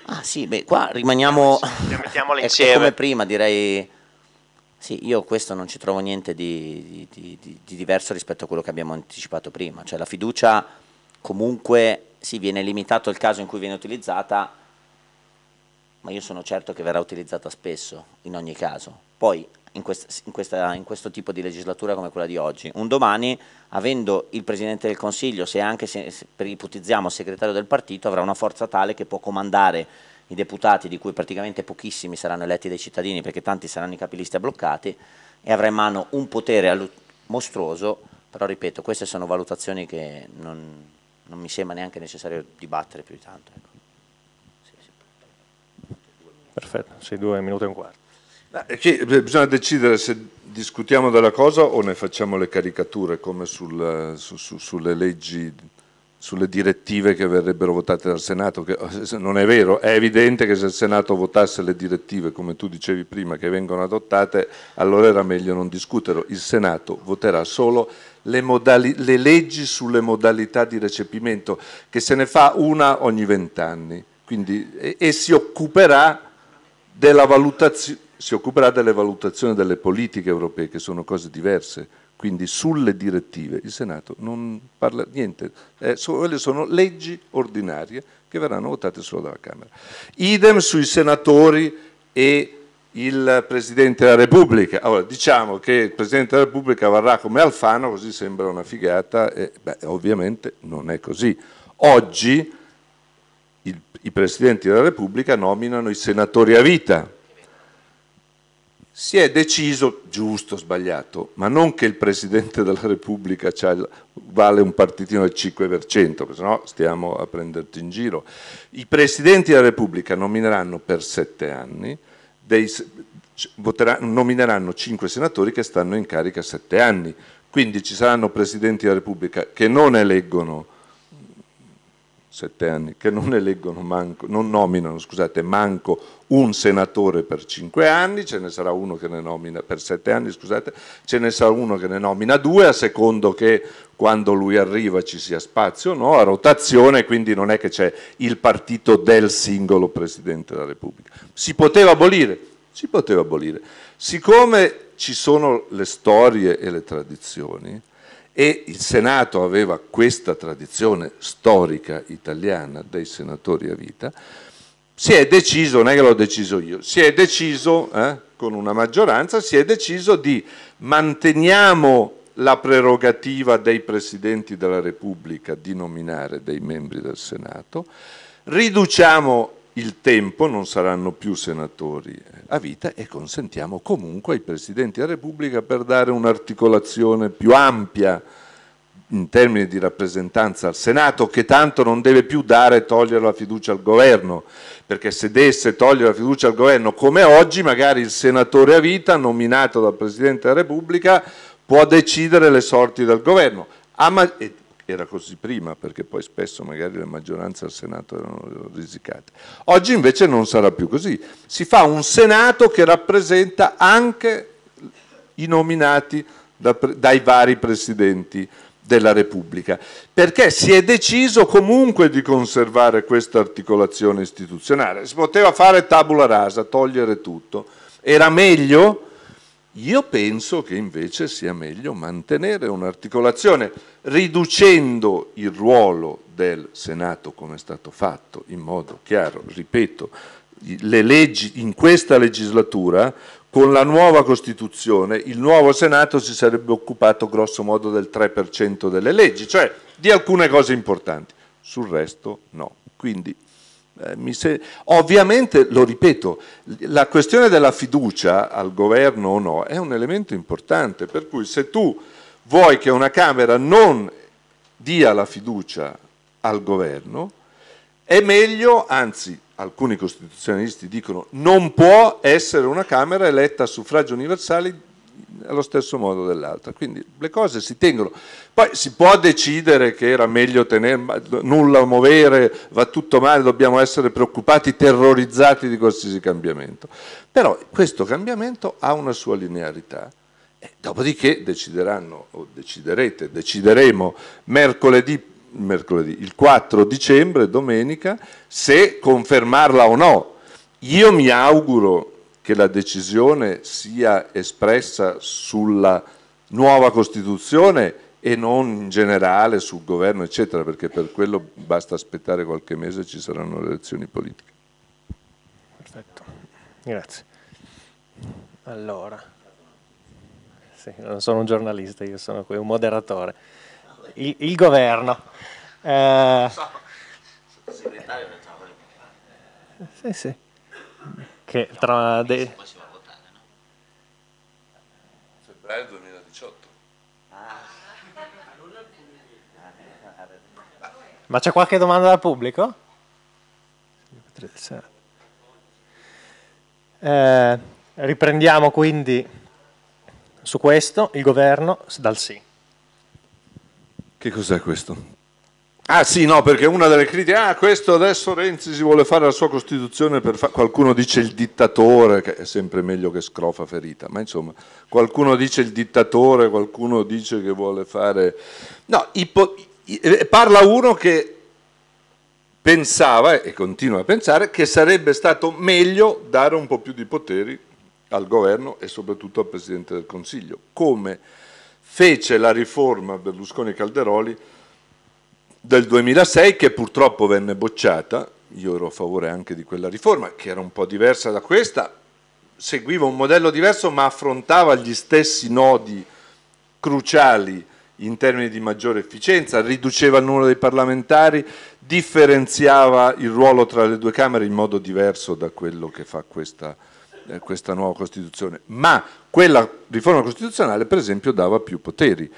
Ah sì, beh, qua rimaniamo è come prima, direi. Sì, io questo non ci trovo niente di, di, di, di, diverso rispetto a quello che abbiamo anticipato prima, cioè la fiducia comunque sì, viene limitato il caso in cui viene utilizzata, ma io sono certo che verrà utilizzata spesso, in ogni caso. Poi, in, quest in, questa, in questo tipo di legislatura come quella di oggi, un domani, avendo il Presidente del Consiglio, se anche se, se, per ipotizziamo segretario del partito, avrà una forza tale che può comandare i deputati, di cui praticamente pochissimi saranno eletti dai cittadini, perché tanti saranno i capiliste bloccati, e avrà in mano un potere mostruoso, però ripeto, queste sono valutazioni che non, non mi sembra neanche necessario dibattere più di tanto. Ecco. Perfetto, sei due minuti e un quarto. Sì, eh, eh, bisogna decidere se discutiamo della cosa o ne facciamo le caricature come sul, eh, su, su, sulle leggi, sulle direttive che verrebbero votate dal Senato, che non è vero, è evidente che se il Senato votasse le direttive, come tu dicevi prima, che vengono adottate, allora era meglio non discuterlo. Il Senato voterà solo le, modali, le leggi sulle modalità di recepimento, che se ne fa una ogni vent'anni, e, e si occuperà si occuperà delle valutazioni delle politiche europee, che sono cose diverse, quindi sulle direttive il Senato non parla niente, eh, so, sono leggi ordinarie che verranno votate solo dalla Camera. Idem sui senatori e il Presidente della Repubblica. Allora, diciamo che il Presidente della Repubblica varrà come Alfano, così sembra una figata, e beh, ovviamente non è così. Oggi i presidenti della Repubblica nominano i senatori a vita. Si è deciso, giusto o sbagliato, ma non che il Presidente della Repubblica vale un partitino del 5%, perché sennò stiamo a prenderti in giro. I Presidenti della Repubblica nomineranno per sette anni, dei, nomineranno cinque senatori che stanno in carica sette anni, quindi ci saranno Presidenti della Repubblica che non eleggono sette anni, che non eleggono manco, non nominano, scusate, manco un senatore per cinque anni, ce ne sarà uno che ne nomina per sette anni, scusate, ce ne sarà uno che ne nomina due a secondo che quando lui arriva ci sia spazio o no, a rotazione, quindi non è che c'è il partito del singolo Presidente della Repubblica. Si poteva abolire, si poteva abolire. Siccome ci sono le storie e le tradizioni, e il Senato aveva questa tradizione storica italiana dei senatori a vita, si è deciso, non è che l'ho deciso io, si è deciso eh, con una maggioranza, si è deciso di manteniamo la prerogativa dei presidenti della Repubblica di nominare dei membri del Senato, riduciamo il tempo non saranno più senatori a vita e consentiamo comunque ai Presidenti della Repubblica per dare un'articolazione più ampia in termini di rappresentanza al Senato che tanto non deve più dare e togliere la fiducia al governo, perché se desse e togliere la fiducia al governo come oggi magari il senatore a vita nominato dal Presidente della Repubblica può decidere le sorti del governo ah, era così prima perché poi spesso magari le maggioranze al Senato erano risicate. Oggi invece non sarà più così, si fa un Senato che rappresenta anche i nominati da, dai vari presidenti della Repubblica, perché si è deciso comunque di conservare questa articolazione istituzionale, si poteva fare tabula rasa, togliere tutto, era meglio io penso che invece sia meglio mantenere un'articolazione riducendo il ruolo del Senato come è stato fatto in modo chiaro, ripeto, le leggi in questa legislatura con la nuova Costituzione il nuovo Senato si sarebbe occupato grosso modo del 3% delle leggi, cioè di alcune cose importanti, sul resto no. Quindi eh, Ovviamente, lo ripeto, la questione della fiducia al governo o no è un elemento importante, per cui se tu vuoi che una Camera non dia la fiducia al governo, è meglio, anzi alcuni costituzionalisti dicono non può essere una Camera eletta a suffragio universale allo stesso modo dell'altra. Quindi le cose si tengono. Poi si può decidere che era meglio tenere, nulla a muovere, va tutto male, dobbiamo essere preoccupati, terrorizzati di qualsiasi cambiamento. Però questo cambiamento ha una sua linearità. E dopodiché decideranno, o deciderete, decideremo mercoledì, mercoledì, il 4 dicembre, domenica, se confermarla o no. Io mi auguro che la decisione sia espressa sulla nuova Costituzione e non in generale sul governo, eccetera, perché per quello basta aspettare qualche mese e ci saranno le elezioni politiche. Perfetto, grazie. Allora, sì, non sono un giornalista, io sono qui un moderatore. Il, il governo. Eh, sì, sì che no, tra... De... votare, no? Febbraio 2018. Ah. Ma c'è qualche domanda dal pubblico? Eh, riprendiamo quindi su questo il governo dal sì. Che cos'è questo? Ah sì, no, perché una delle critiche, ah questo adesso Renzi si vuole fare la sua Costituzione per fa... qualcuno dice il dittatore, che è sempre meglio che scrofa ferita, ma insomma, qualcuno dice il dittatore, qualcuno dice che vuole fare... No, ipo... parla uno che pensava e continua a pensare che sarebbe stato meglio dare un po' più di poteri al governo e soprattutto al Presidente del Consiglio, come fece la riforma Berlusconi-Calderoli del 2006 che purtroppo venne bocciata, io ero a favore anche di quella riforma che era un po' diversa da questa, seguiva un modello diverso ma affrontava gli stessi nodi cruciali in termini di maggiore efficienza, riduceva il numero dei parlamentari, differenziava il ruolo tra le due Camere in modo diverso da quello che fa questa, eh, questa nuova Costituzione. Ma quella riforma costituzionale, per esempio, dava più poteri.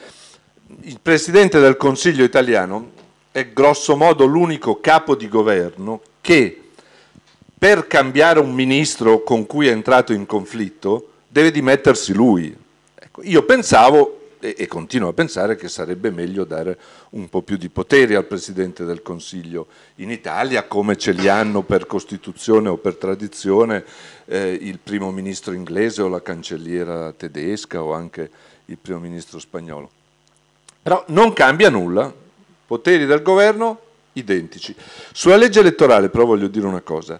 Il Presidente del Consiglio italiano è grosso modo l'unico capo di governo che per cambiare un ministro con cui è entrato in conflitto deve dimettersi lui. Ecco, io pensavo e, continuo a pensare che sarebbe meglio dare un po' più di poteri al Presidente del Consiglio in Italia, come ce li hanno per Costituzione o per tradizione eh, il Primo Ministro inglese o la Cancelliera tedesca o anche il Primo Ministro spagnolo. Però non cambia nulla, Poteri del governo identici. Sulla legge elettorale però voglio dire una cosa,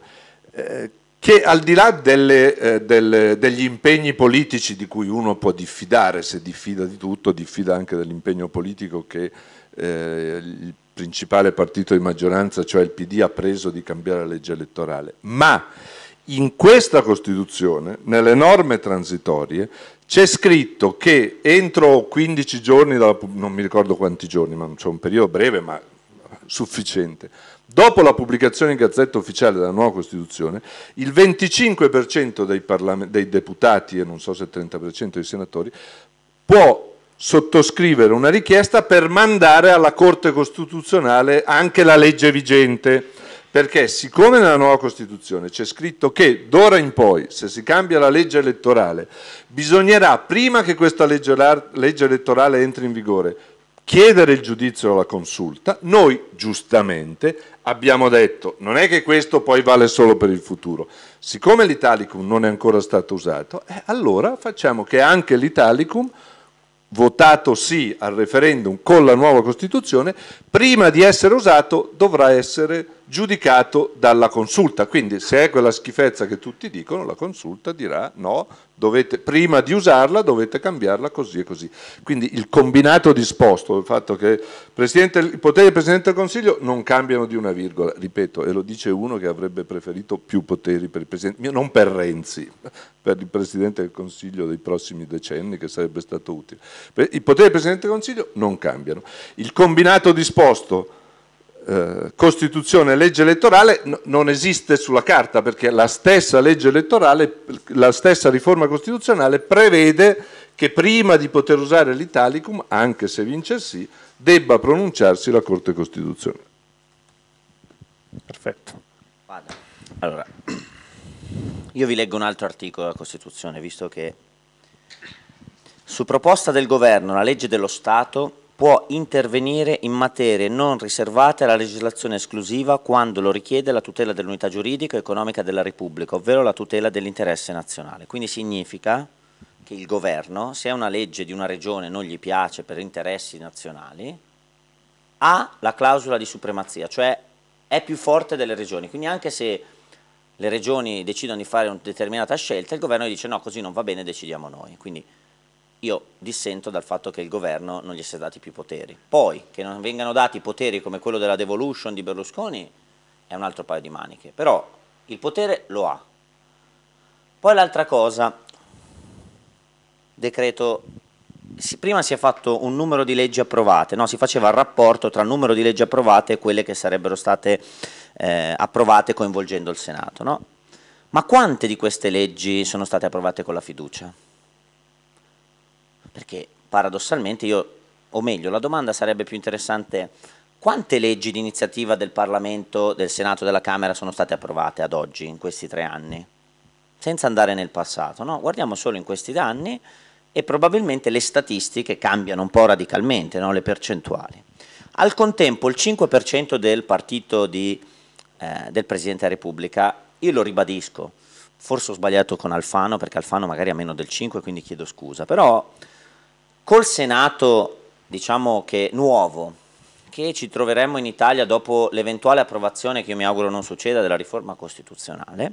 eh, che al di là delle, eh, delle, degli impegni politici di cui uno può diffidare, se diffida di tutto, diffida anche dell'impegno politico che eh, il principale partito di maggioranza, cioè il PD, ha preso di cambiare la legge elettorale, ma in questa Costituzione, nelle norme transitorie, c'è scritto che entro 15 giorni, dalla, non mi ricordo quanti giorni, ma c'è un periodo breve ma sufficiente, dopo la pubblicazione in Gazzetta Ufficiale della nuova Costituzione, il 25% dei, dei deputati e non so se il 30% dei senatori può sottoscrivere una richiesta per mandare alla Corte Costituzionale anche la legge vigente. Perché siccome nella nuova Costituzione c'è scritto che d'ora in poi, se si cambia la legge elettorale, bisognerà, prima che questa legge, elettorale entri in vigore, chiedere il giudizio alla consulta, noi giustamente abbiamo detto non è che questo poi vale solo per il futuro, siccome l'Italicum non è ancora stato usato, eh, allora facciamo che anche l'Italicum, votato sì al referendum con la nuova Costituzione, prima di essere usato dovrà essere usato giudicato dalla consulta. Quindi se è quella schifezza che tutti dicono, la consulta dirà no, dovete, prima di usarla dovete cambiarla così e così. Quindi il combinato disposto, il fatto che i poteri del Presidente del Consiglio non cambiano di una virgola, ripeto, e lo dice uno che avrebbe preferito più poteri per il Presidente, non per Renzi, per il Presidente del Consiglio dei prossimi decenni che sarebbe stato utile. I poteri del Presidente del Consiglio non cambiano. Il combinato disposto eh, Costituzione e legge elettorale non esiste sulla carta perché la stessa legge elettorale, la stessa riforma costituzionale prevede che prima di poter usare l'Italicum, anche se vince sì, debba pronunciarsi la Corte Costituzionale. Perfetto. Vado. Allora, io vi leggo un altro articolo della Costituzione, visto che su proposta del Governo la legge dello Stato può intervenire in materie non riservate alla legislazione esclusiva quando lo richiede la tutela dell'unità giuridica e economica della Repubblica, ovvero la tutela dell'interesse nazionale. Quindi significa che il governo, se una legge di una regione non gli piace per interessi nazionali, ha la clausola di supremazia, cioè è più forte delle regioni. Quindi anche se le regioni decidono di fare una determinata scelta, il governo dice no, così non va bene, decidiamo noi. Quindi io dissento dal fatto che il governo non gli sia dati più poteri. Poi, che non vengano dati poteri come quello della devolution di Berlusconi è un altro paio di maniche, però il potere lo ha. Poi l'altra cosa, decreto, si, prima si è fatto un numero di leggi approvate, no? si faceva il rapporto tra numero di leggi approvate e quelle che sarebbero state eh, approvate coinvolgendo il Senato, no? ma quante di queste leggi sono state approvate con la fiducia? Perché paradossalmente io, o meglio, la domanda sarebbe più interessante, quante leggi di iniziativa del Parlamento, del Senato e della Camera sono state approvate ad oggi, in questi tre anni? Senza andare nel passato, no? Guardiamo solo in questi anni e probabilmente le statistiche cambiano un po' radicalmente, no? le percentuali. Al contempo il 5% del partito di, eh, del Presidente della Repubblica, io lo ribadisco, forse ho sbagliato con Alfano perché Alfano magari ha meno del 5 quindi chiedo scusa, però Col Senato, diciamo che nuovo, che ci troveremmo in Italia dopo l'eventuale approvazione, che io mi auguro non succeda, della riforma costituzionale,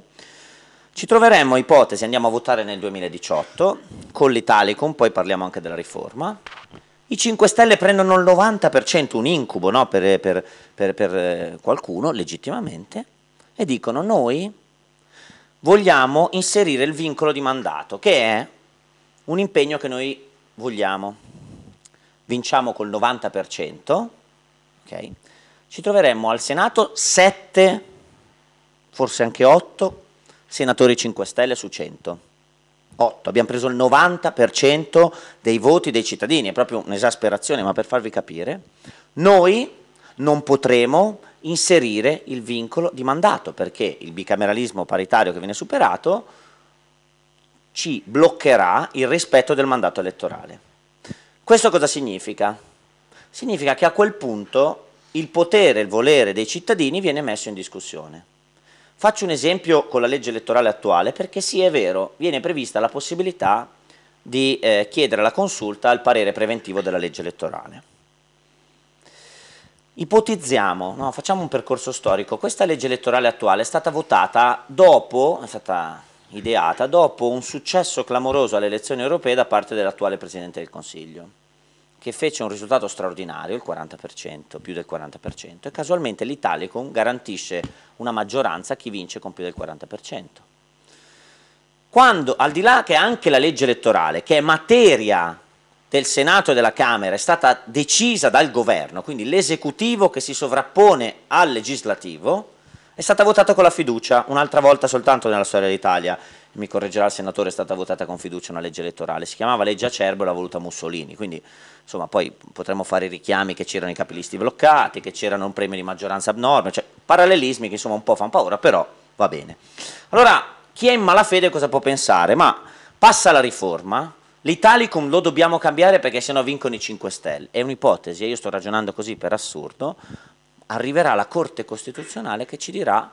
ci troveremmo, ipotesi, andiamo a votare nel 2018, con l'Italicum, poi parliamo anche della riforma, i 5 Stelle prendono il 90%, un incubo no? per, per, per, per eh, qualcuno, legittimamente, e dicono noi vogliamo inserire il vincolo di mandato, che è un impegno che noi vogliamo. Vinciamo col 90%, okay? ci troveremmo al Senato 7, forse anche 8, senatori 5 Stelle su 100. 8, abbiamo preso il 90% dei voti dei cittadini, è proprio un'esasperazione, ma per farvi capire, noi non potremo inserire il vincolo di mandato, perché il bicameralismo paritario che viene superato ci bloccherà il rispetto del mandato elettorale. Questo cosa significa? Significa che a quel punto il potere, il volere dei cittadini viene messo in discussione. Faccio un esempio con la legge elettorale attuale perché sì è vero, viene prevista la possibilità di eh, chiedere la consulta al parere preventivo della legge elettorale. Ipotizziamo, no, facciamo un percorso storico, questa legge elettorale attuale è stata votata dopo, è stata ideata dopo un successo clamoroso alle elezioni europee da parte dell'attuale Presidente del Consiglio che fece un risultato straordinario, il 40%, più del 40%, e casualmente l'Italicum garantisce una maggioranza a chi vince con più del 40%. Quando, al di là che anche la legge elettorale, che è materia del Senato e della Camera, è stata decisa dal governo, quindi l'esecutivo che si sovrappone al legislativo, è stata votata con la fiducia, un'altra volta soltanto nella storia d'Italia, mi correggerà il senatore, è stata votata con fiducia una legge elettorale, si chiamava legge Acerbo e l'ha voluta Mussolini, quindi insomma poi potremmo fare i richiami che c'erano i capilisti bloccati, che c'erano un premio di maggioranza abnorme, cioè parallelismi che insomma un po' fanno paura, però va bene. Allora, chi è in malafede cosa può pensare? Ma passa la riforma, l'Italicum lo dobbiamo cambiare perché sennò vincono i 5 Stelle, è un'ipotesi, eh, io sto ragionando così per assurdo, arriverà la Corte Costituzionale che ci dirà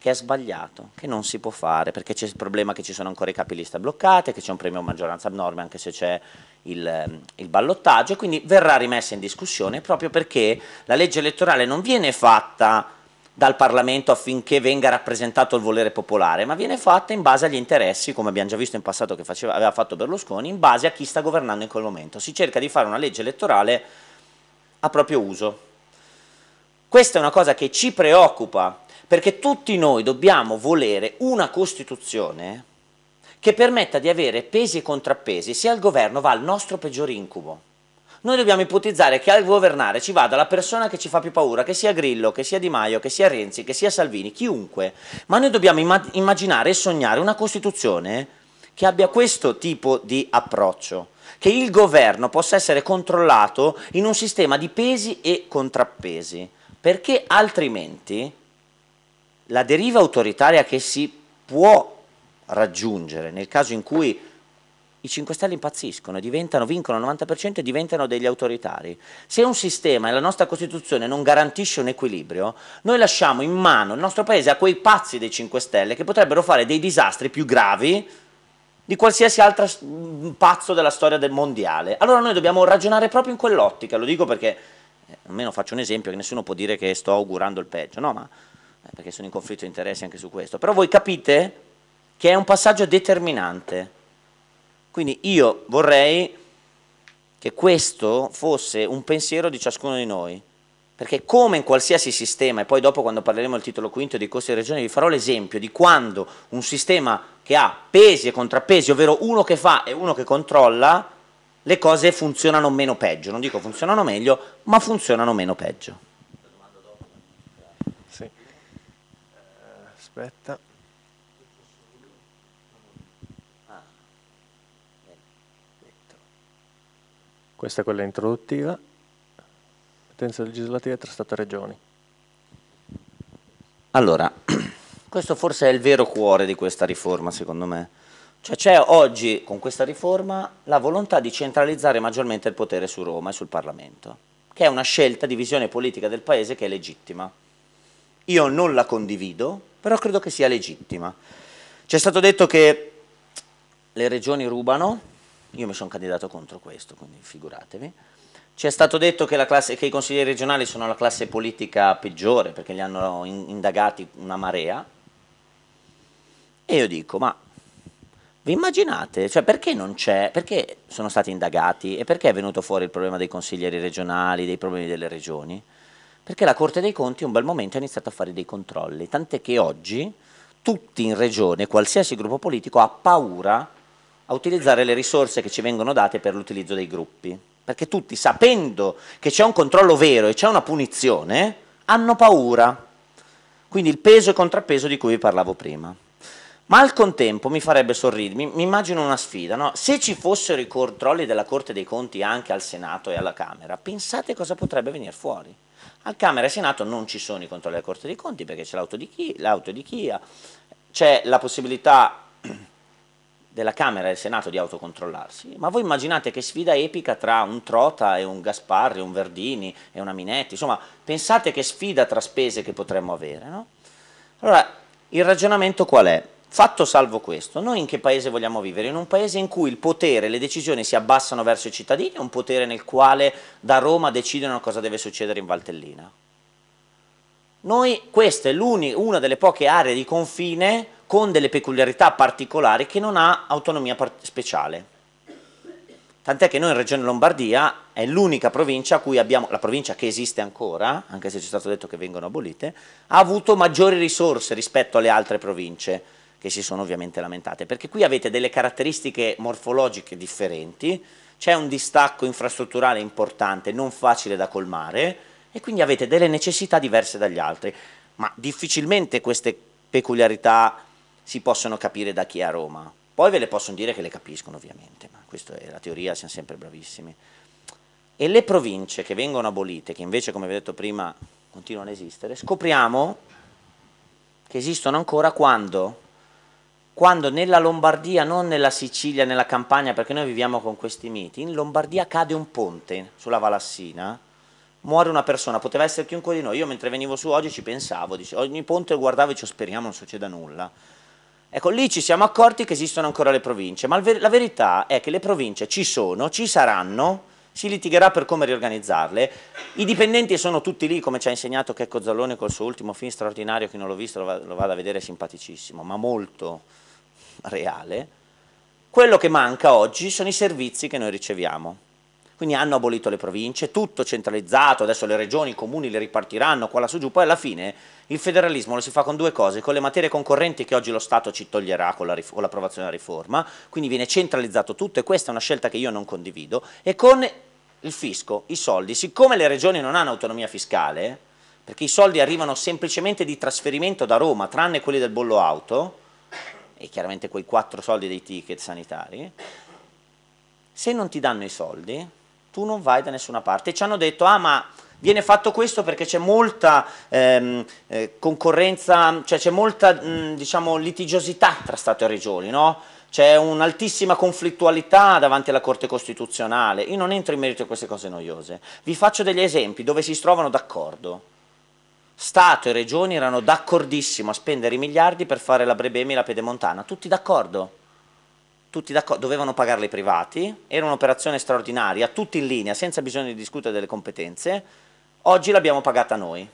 che è sbagliato, che non si può fare, perché c'è il problema che ci sono ancora i capi lista bloccati, che c'è un premio maggioranza abnorme anche se c'è il, ehm, il, ballottaggio, e quindi verrà rimessa in discussione proprio perché la legge elettorale non viene fatta dal Parlamento affinché venga rappresentato il volere popolare, ma viene fatta in base agli interessi, come abbiamo già visto in passato che faceva, aveva fatto Berlusconi, in base a chi sta governando in quel momento. Si cerca di fare una legge elettorale a proprio uso questa è una cosa che ci preoccupa, perché tutti noi dobbiamo volere una Costituzione che permetta di avere pesi e contrappesi se al governo va il nostro peggior incubo. Noi dobbiamo ipotizzare che al governare ci vada la persona che ci fa più paura, che sia Grillo, che sia Di Maio, che sia Renzi, che sia Salvini, chiunque. Ma noi dobbiamo immag immaginare e sognare una Costituzione che abbia questo tipo di approccio, che il governo possa essere controllato in un sistema di pesi e contrappesi perché altrimenti la deriva autoritaria che si può raggiungere nel caso in cui i 5 Stelle impazziscono, diventano, vincono il 90% e diventano degli autoritari. Se un sistema e la nostra Costituzione non garantisce un equilibrio, noi lasciamo in mano il nostro paese a quei pazzi dei 5 Stelle che potrebbero fare dei disastri più gravi di qualsiasi altro pazzo della storia del mondiale. Allora noi dobbiamo ragionare proprio in quell'ottica, lo dico perché almeno faccio un esempio che nessuno può dire che sto augurando il peggio, no, ma eh, perché sono in conflitto di interessi anche su questo, però voi capite che è un passaggio determinante. Quindi io vorrei che questo fosse un pensiero di ciascuno di noi, perché come in qualsiasi sistema, e poi dopo quando parleremo del titolo quinto dei costi delle regioni vi farò l'esempio di quando un sistema che ha pesi e contrappesi, ovvero uno che fa e uno che controlla, le cose funzionano meno peggio, non dico funzionano meglio, ma funzionano meno peggio. Sì. Aspetta. Questa è quella introduttiva. Potenza legislativa tra Stato e Regioni. Allora, questo forse è il vero cuore di questa riforma, secondo me. Cioè c'è oggi con questa riforma la volontà di centralizzare maggiormente il potere su Roma e sul Parlamento, che è una scelta di visione politica del Paese che è legittima. Io non la condivido, però credo che sia legittima. C'è stato detto che le regioni rubano, io mi sono candidato contro questo, quindi figuratevi. Ci è stato detto che, classe, che, i consiglieri regionali sono la classe politica peggiore perché li hanno indagati una marea. E io dico, ma vi immaginate? Cioè, perché non c'è? Perché sono stati indagati e perché è venuto fuori il problema dei consiglieri regionali, dei problemi delle regioni? Perché la Corte dei Conti un bel momento ha iniziato a fare dei controlli, tant'è che oggi tutti in regione, qualsiasi gruppo politico ha paura a utilizzare le risorse che ci vengono date per l'utilizzo dei gruppi, perché tutti sapendo che c'è un controllo vero e c'è una punizione, hanno paura. Quindi il peso e contrappeso di cui vi parlavo prima ma al contempo mi farebbe sorridere, mi, immagino una sfida, no? se ci fossero i controlli della Corte dei Conti anche al Senato e alla Camera, pensate cosa potrebbe venire fuori. Al Camera e Senato non ci sono i controlli della Corte dei Conti perché c'è l'auto di Chia, c'è la possibilità della Camera e del Senato di autocontrollarsi, ma voi immaginate che sfida epica tra un Trota e un Gasparri, un Verdini e una Minetti, insomma pensate che sfida tra spese che potremmo avere. No? Allora il ragionamento qual è? Fatto salvo questo, noi in che paese vogliamo vivere? In un paese in cui il potere, le decisioni si abbassano verso i cittadini o un potere nel quale da Roma decidono cosa deve succedere in Valtellina? Noi, questa è una delle poche aree di confine con delle peculiarità particolari che non ha autonomia speciale. Tant'è che noi in Regione Lombardia è l'unica provincia a cui abbiamo, la provincia che esiste ancora, anche se ci è stato detto che vengono abolite, ha avuto maggiori risorse rispetto alle altre province che si sono ovviamente lamentate, perché qui avete delle caratteristiche morfologiche differenti, c'è un distacco infrastrutturale importante, non facile da colmare, e quindi avete delle necessità diverse dagli altri, ma difficilmente queste peculiarità si possono capire da chi è a Roma. Poi ve le possono dire che le capiscono ovviamente, ma questa è la teoria, siamo sempre bravissimi. E le province che vengono abolite, che invece come vi ho detto prima continuano ad esistere, scopriamo che esistono ancora quando quando nella Lombardia, non nella Sicilia, nella Campania, perché noi viviamo con questi miti, in Lombardia cade un ponte sulla Valassina, muore una persona, poteva essere chiunque di noi, io mentre venivo su oggi ci pensavo, dice, ogni ponte guardavo e ci speriamo non succeda nulla. Ecco, lì ci siamo accorti che esistono ancora le province, ma la verità è che le province ci sono, ci saranno, si litigherà per come riorganizzarle, i dipendenti sono tutti lì, come ci ha insegnato Checco Zallone col suo ultimo film straordinario, che non l'ho visto, lo vado a vedere, è simpaticissimo, ma molto reale, quello che manca oggi sono i servizi che noi riceviamo. Quindi hanno abolito le province, tutto centralizzato, adesso le regioni, i comuni le ripartiranno qua là su giù, poi alla fine il federalismo lo si fa con due cose, con le materie concorrenti che oggi lo Stato ci toglierà con, la con l'approvazione della riforma, quindi viene centralizzato tutto e questa è una scelta che io non condivido, e con il fisco, i soldi, siccome le regioni non hanno autonomia fiscale, perché i soldi arrivano semplicemente di trasferimento da Roma, tranne quelli del bollo auto, e chiaramente quei quattro soldi dei ticket sanitari, se non ti danno i soldi, tu non vai da nessuna parte. E ci hanno detto, ah ma viene fatto questo perché c'è molta ehm, eh, concorrenza, cioè c'è molta mh, diciamo, litigiosità tra Stato e Regioni, no? c'è un'altissima conflittualità davanti alla Corte Costituzionale. Io non entro in merito a queste cose noiose, vi faccio degli esempi dove si trovano d'accordo. Stato e Regioni erano d'accordissimo a spendere i miliardi per fare la Brebemi e la Pedemontana, tutti d'accordo. Tutti d'accordo, dovevano pagarli i privati, era un'operazione straordinaria, tutti in linea, senza bisogno di discutere delle competenze. Oggi l'abbiamo pagata noi,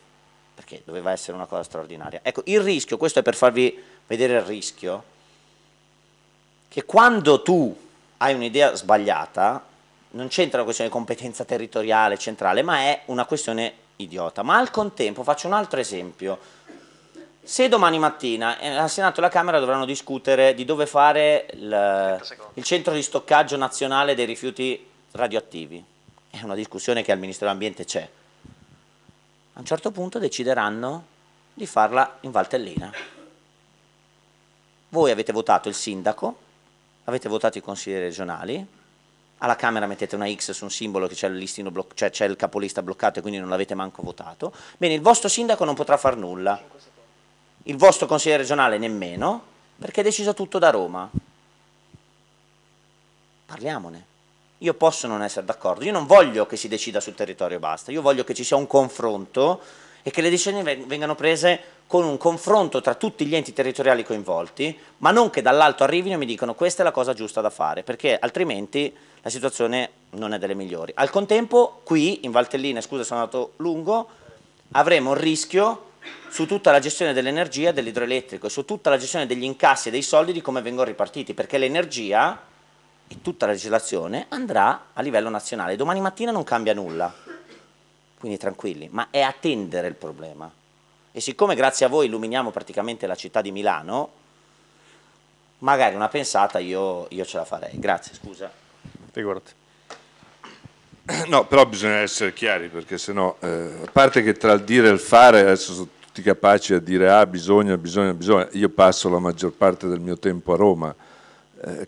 perché doveva essere una cosa straordinaria. Ecco, il rischio, questo è per farvi vedere il rischio, che quando tu hai un'idea sbagliata, non c'entra una questione di competenza territoriale, centrale, ma è una questione idiota, ma al contempo faccio un altro esempio. Se domani mattina il eh, Senato e la Camera dovranno discutere di dove fare il, il centro di stoccaggio nazionale dei rifiuti radioattivi, è una discussione che al Ministero dell'Ambiente c'è, a un certo punto decideranno di farla in Valtellina. Voi avete votato il sindaco, avete votato i consiglieri regionali, alla Camera mettete una X su un simbolo che c'è il, cioè c'è il capolista bloccato e quindi non l'avete manco votato, bene, il vostro sindaco non potrà far nulla, il vostro consigliere regionale nemmeno, perché è deciso tutto da Roma. Parliamone. Io posso non essere d'accordo, io non voglio che si decida sul territorio e basta, io voglio che ci sia un confronto e che le decisioni vengano prese con un confronto tra tutti gli enti territoriali coinvolti, ma non che dall'alto arrivino e mi dicano questa è la cosa giusta da fare, perché altrimenti la situazione non è delle migliori. Al contempo qui in Valtellina, scusa sono andato lungo, avremo il rischio su tutta la gestione dell'energia, dell'idroelettrico, su tutta la gestione degli incassi e dei soldi di come vengono ripartiti, perché l'energia e tutta la legislazione andrà a livello nazionale. Domani mattina non cambia nulla, quindi tranquilli, ma è attendere il problema. E siccome grazie a voi illuminiamo praticamente la città di Milano, magari una pensata io, io ce la farei. Grazie, scusa. Figurati. No, però bisogna essere chiari perché sennò, eh, a parte che tra il dire e il fare adesso sono tutti capaci a dire ah bisogna, bisogna, bisogna, io passo la maggior parte del mio tempo a Roma,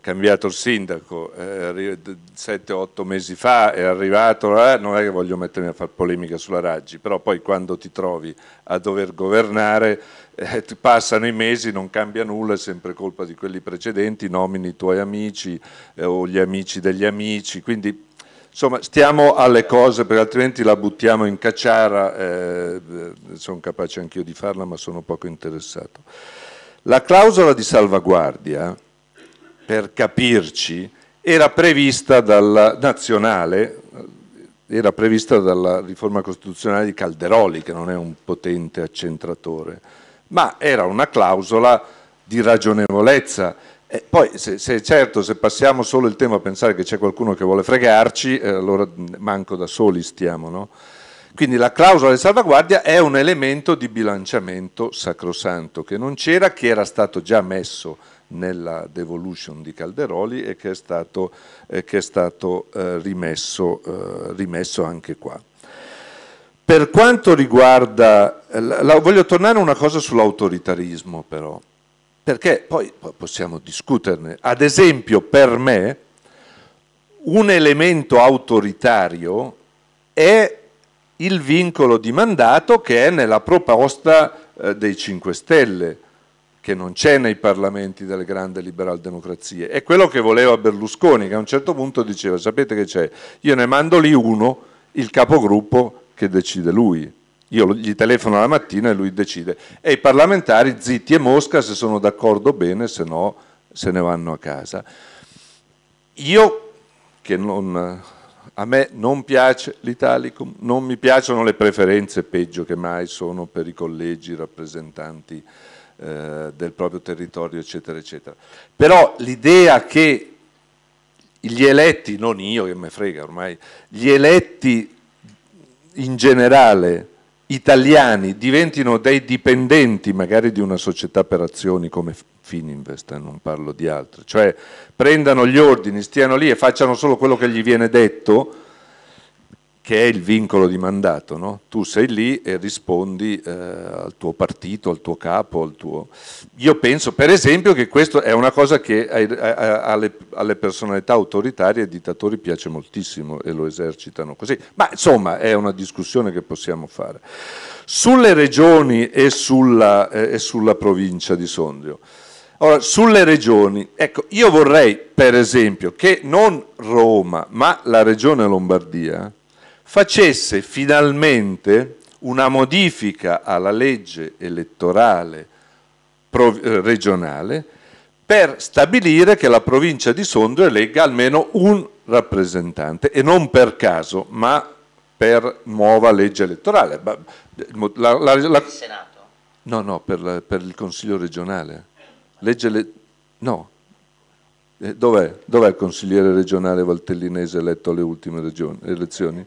cambiato il sindaco, eh, 7-8 mesi fa è arrivato, eh, non è che voglio mettermi a fare polemica sulla Raggi, però poi quando ti trovi a dover governare eh, ti passano i mesi, non cambia nulla, è sempre colpa di quelli precedenti, nomini i tuoi amici eh, o gli amici degli amici, quindi insomma stiamo alle cose perché altrimenti la buttiamo in cacciara, eh, sono capace anch'io di farla ma sono poco interessato. La clausola di salvaguardia per capirci, era prevista dalla nazionale, era prevista dalla riforma costituzionale di Calderoli, che non è un potente accentratore, ma era una clausola di ragionevolezza. E poi, se, se, certo, se passiamo solo il tema a pensare che c'è qualcuno che vuole fregarci, eh, allora manco da soli stiamo, no? Quindi la clausola di salvaguardia è un elemento di bilanciamento sacrosanto che non c'era, che era stato già messo nella devolution di Calderoli e che è stato, eh, che è stato eh, rimesso, eh, rimesso, anche qua. Per quanto riguarda, eh, la, voglio tornare una cosa sull'autoritarismo però, perché poi, poi possiamo discuterne. Ad esempio per me un elemento autoritario è il vincolo di mandato che è nella proposta eh, dei 5 Stelle che non c'è nei parlamenti delle grandi liberal democrazie. È quello che voleva Berlusconi, che a un certo punto diceva, sapete che c'è, io ne mando lì uno, il capogruppo che decide lui. Io gli telefono la mattina e lui decide. E i parlamentari zitti e mosca se sono d'accordo bene, se no se ne vanno a casa. Io, che non, a me non piace l'Italicum, non mi piacciono le preferenze, peggio che mai sono per i collegi rappresentanti eh, del proprio territorio, eccetera, eccetera. Però l'idea che gli eletti, non io che me frega ormai, gli eletti in generale italiani diventino dei dipendenti magari di una società per azioni come Fininvest, eh, non parlo di altre, cioè prendano gli ordini, stiano lì e facciano solo quello che gli viene detto, che è il vincolo di mandato, no? tu sei lì e rispondi eh, al tuo partito, al tuo capo, al tuo... Io penso per esempio che questa è una cosa che alle, alle, personalità autoritarie e dittatori piace moltissimo e lo esercitano così, ma insomma è una discussione che possiamo fare. Sulle regioni e sulla, eh, e sulla provincia di Sondrio, Ora, sulle regioni, ecco, io vorrei per esempio che non Roma, ma la regione Lombardia, facesse finalmente una modifica alla legge elettorale eh, regionale per stabilire che la provincia di Sondrio elegga almeno un rappresentante e non per caso, ma per nuova legge elettorale. La, la, la... il Senato? No, no, per, per il Consiglio regionale. Legge le... No. Eh, Dov'è? il consigliere regionale valtellinese eletto alle ultime elezioni?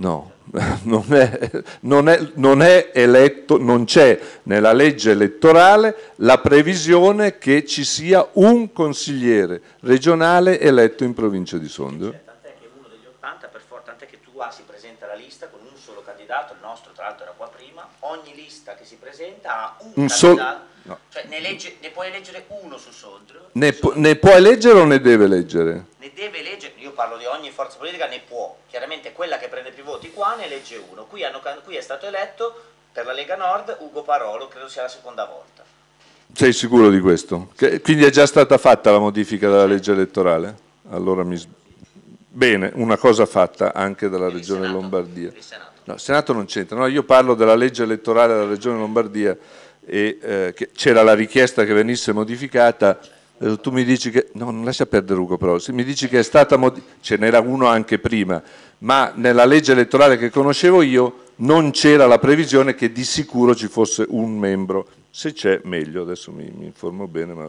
No, non è, non, è, non è, eletto, non c'è nella legge elettorale la previsione che ci sia un consigliere regionale eletto in provincia di Sondrio. Cioè, tant'è che uno degli 80, per forza, tant'è che tu ah, si presenta la lista con un solo candidato, il nostro tra l'altro era qua prima, ogni lista che si presenta ha un, un candidato. No. Cioè ne, legge, ne, puoi eleggere uno su Sondrio? Ne, su ne può eleggere o ne deve eleggere? Ne deve eleggere, parlo di ogni forza politica, ne può. Chiaramente quella che prende più voti qua ne legge uno. Qui, hanno, qui è stato eletto per la Lega Nord Ugo Parolo, credo sia la seconda volta. Sei sicuro di questo? Che, quindi è già stata fatta la modifica della legge elettorale? Allora mi Bene, una cosa fatta anche dalla Regione Senato, Lombardia. Il Senato. No, Senato non c'entra, no, io parlo della legge elettorale della Regione Lombardia e eh, c'era la richiesta che venisse modificata eh, tu mi dici che, no non lascia perdere Ugo però, mi dici che è stata, mod- ce n'era uno anche prima, ma nella legge elettorale che conoscevo io non c'era la previsione che di sicuro ci fosse un membro, se c'è meglio, adesso mi, mi informo bene ma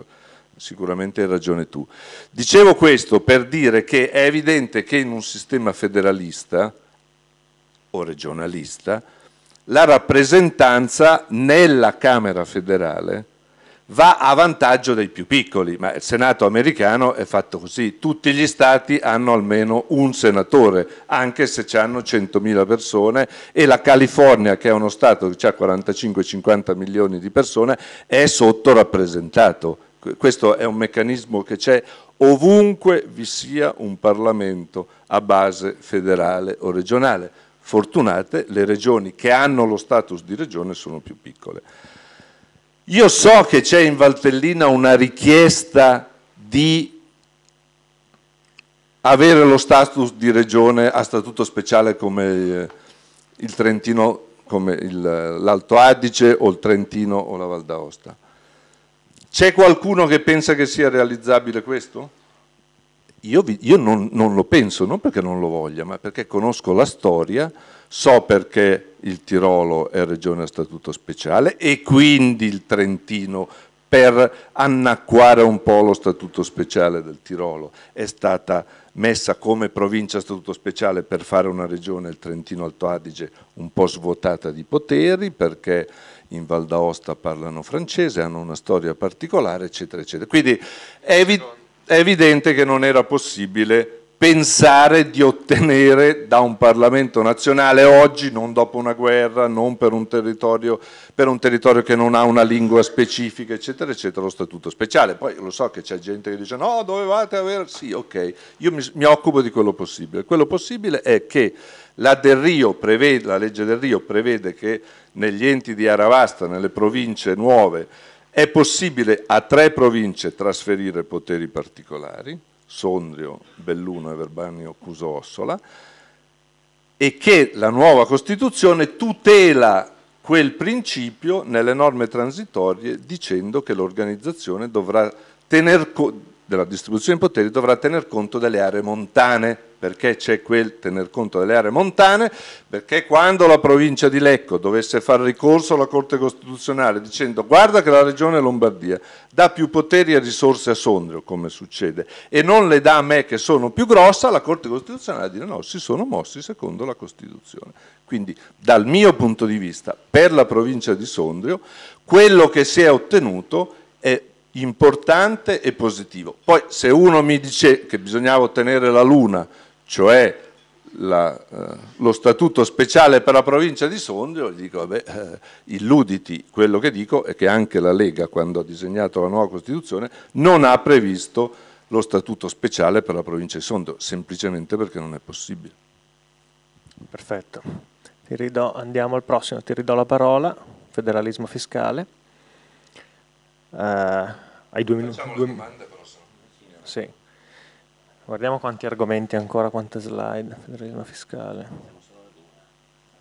sicuramente hai ragione tu. Dicevo questo per dire che è evidente che in un sistema federalista o regionalista la rappresentanza nella Camera federale va a vantaggio dei più piccoli, ma il Senato americano è fatto così, tutti gli stati hanno almeno un senatore, anche se hanno 100.000 persone e la California, che è uno stato che ha 45-50 milioni di persone, è sottorappresentato. Questo è un meccanismo che c'è ovunque vi sia un Parlamento a base federale o regionale. Fortunate le regioni che hanno lo status di regione sono più piccole. Io so che c'è in Valtellina una richiesta di avere lo status di regione a statuto speciale come eh, il Trentino, come l'Alto Adige o il Trentino o la Val d'Aosta. C'è qualcuno che pensa che sia realizzabile questo? Io, vi, io non, non, lo penso, non perché non lo voglia, ma perché conosco la storia, so perché il Tirolo è regione a statuto speciale e quindi il Trentino per annacquare un po' lo statuto speciale del Tirolo. È stata messa come provincia a statuto speciale per fare una regione, il Trentino Alto Adige, un po' svuotata di poteri perché in Val d'Aosta parlano francese, hanno una storia particolare, eccetera, eccetera. Quindi è, evi è evidente che non era possibile pensare di ottenere da un Parlamento nazionale oggi, non dopo una guerra, non per un territorio, per un territorio che non ha una lingua specifica, eccetera, eccetera, lo statuto speciale. Poi lo so che c'è gente che dice no, dovevate avere... Sì, ok, io mi, mi occupo di quello possibile. Quello possibile è che la, prevede, la legge del Rio prevede che negli enti di Aravasta, nelle province nuove, è possibile a tre province trasferire poteri particolari, Sondrio, Belluno e Verbano Cusossola, e che la nuova Costituzione tutela quel principio nelle norme transitorie dicendo che l'organizzazione della distribuzione di poteri dovrà tener conto delle aree montane perché c'è quel tener conto delle aree montane, perché quando la provincia di Lecco dovesse fare ricorso alla Corte Costituzionale dicendo guarda che la regione Lombardia dà più poteri e risorse a Sondrio, come succede, e non le dà a me che sono più grossa, la Corte Costituzionale dice no, si sono mossi secondo la Costituzione. Quindi dal mio punto di vista, per la provincia di Sondrio, quello che si è ottenuto è importante e positivo. Poi se uno mi dice che bisognava ottenere la Luna cioè la, eh, lo statuto speciale per la provincia di Sondrio, gli dico, vabbè, eh, illuditi, quello che dico è che anche la Lega, quando ha disegnato la nuova Costituzione, non ha previsto lo statuto speciale per la provincia di Sondrio, semplicemente perché non è possibile. Perfetto. Ridò, andiamo al prossimo, ti ridò la parola, federalismo fiscale. Uh, hai due minuti. Facciamo Due... Domande, però, sì. Guardiamo quanti argomenti ancora, quante slide. Federalismo fiscale.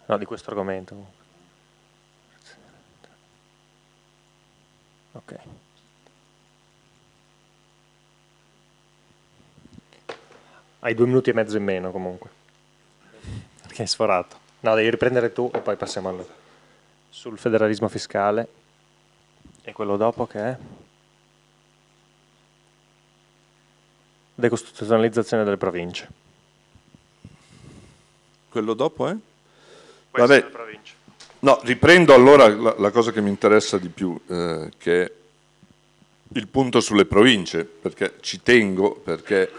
No, di questo argomento. Ok. Hai due minuti e mezzo in meno comunque. Perché hai sforato. No, devi riprendere tu e poi passiamo a Sul federalismo fiscale. E quello dopo che è? decostituzionalizzazione delle province. Quello dopo è? Eh? Vabbè, no, riprendo allora la, la, cosa che mi interessa di più, eh, che è il punto sulle province, perché ci tengo, perché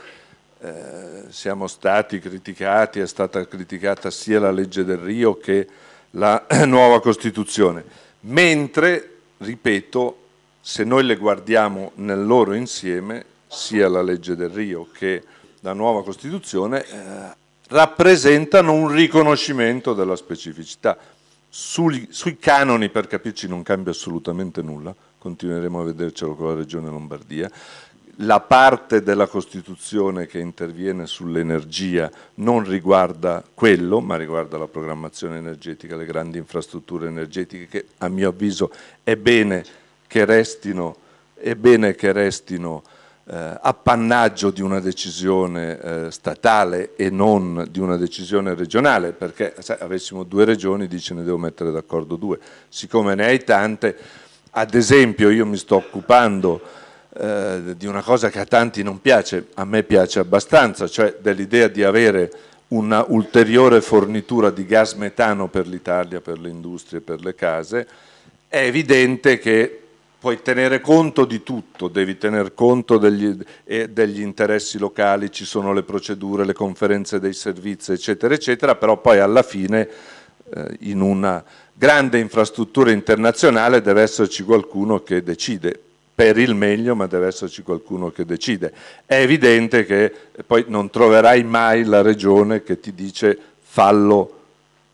eh, siamo stati criticati, è stata criticata sia la legge del Rio che la nuova Costituzione, mentre, ripeto, se noi le guardiamo nel loro insieme, sia la legge del Rio che la nuova Costituzione, eh, rappresentano un riconoscimento della specificità. Sui, sui canoni, per capirci, non cambia assolutamente nulla, continueremo a vedercelo con la Regione Lombardia. La parte della Costituzione che interviene sull'energia non riguarda quello, ma riguarda la programmazione energetica, le grandi infrastrutture energetiche, che a mio avviso è bene che restino, è bene che restino eh, appannaggio di una decisione eh, statale e non di una decisione regionale, perché se avessimo due regioni dice ne devo mettere d'accordo due, siccome ne hai tante, ad esempio io mi sto occupando eh, di una cosa che a tanti non piace, a me piace abbastanza, cioè dell'idea di avere una ulteriore fornitura di gas metano per l'Italia, per le industrie, per le case, è evidente che puoi tenere conto di tutto, devi tener conto degli, eh, degli, interessi locali, ci sono le procedure, le conferenze dei servizi, eccetera, eccetera, però poi alla fine eh, in una grande infrastruttura internazionale deve esserci qualcuno che decide per il meglio, ma deve esserci qualcuno che decide. È evidente che poi non troverai mai la regione che ti dice fallo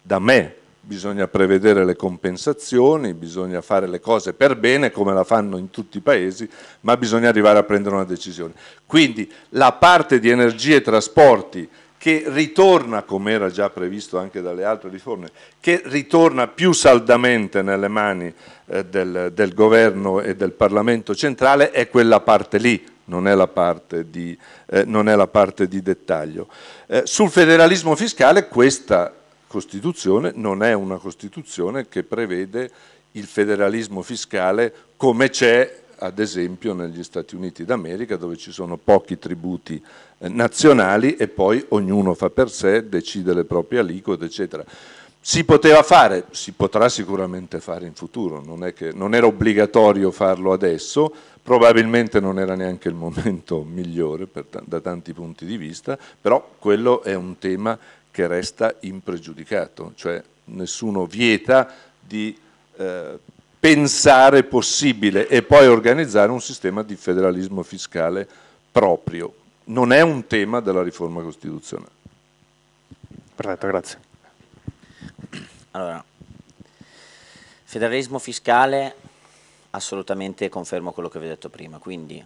da me, bisogna prevedere le compensazioni, bisogna fare le cose per bene come la fanno in tutti i paesi, ma bisogna arrivare a prendere una decisione. Quindi la parte di energie e trasporti che ritorna, come era già previsto anche dalle altre riforme, che ritorna più saldamente nelle mani eh, del, del, governo e del Parlamento centrale è quella parte lì, non è la parte di, eh, la parte di dettaglio. Eh, sul federalismo fiscale questa Costituzione non è una Costituzione che prevede il federalismo fiscale come c'è ad esempio negli Stati Uniti d'America dove ci sono pochi tributi eh, nazionali e poi ognuno fa per sé, decide le proprie aliquote eccetera. Si poteva fare, si potrà sicuramente fare in futuro, non, che, non era obbligatorio farlo adesso, probabilmente non era neanche il momento migliore per, da tanti punti di vista, però quello è un tema che resta impregiudicato, cioè nessuno vieta di eh, pensare possibile e poi organizzare un sistema di federalismo fiscale proprio. Non è un tema della riforma costituzionale. Perfetto, grazie. Allora, federalismo fiscale assolutamente confermo quello che vi ho detto prima, quindi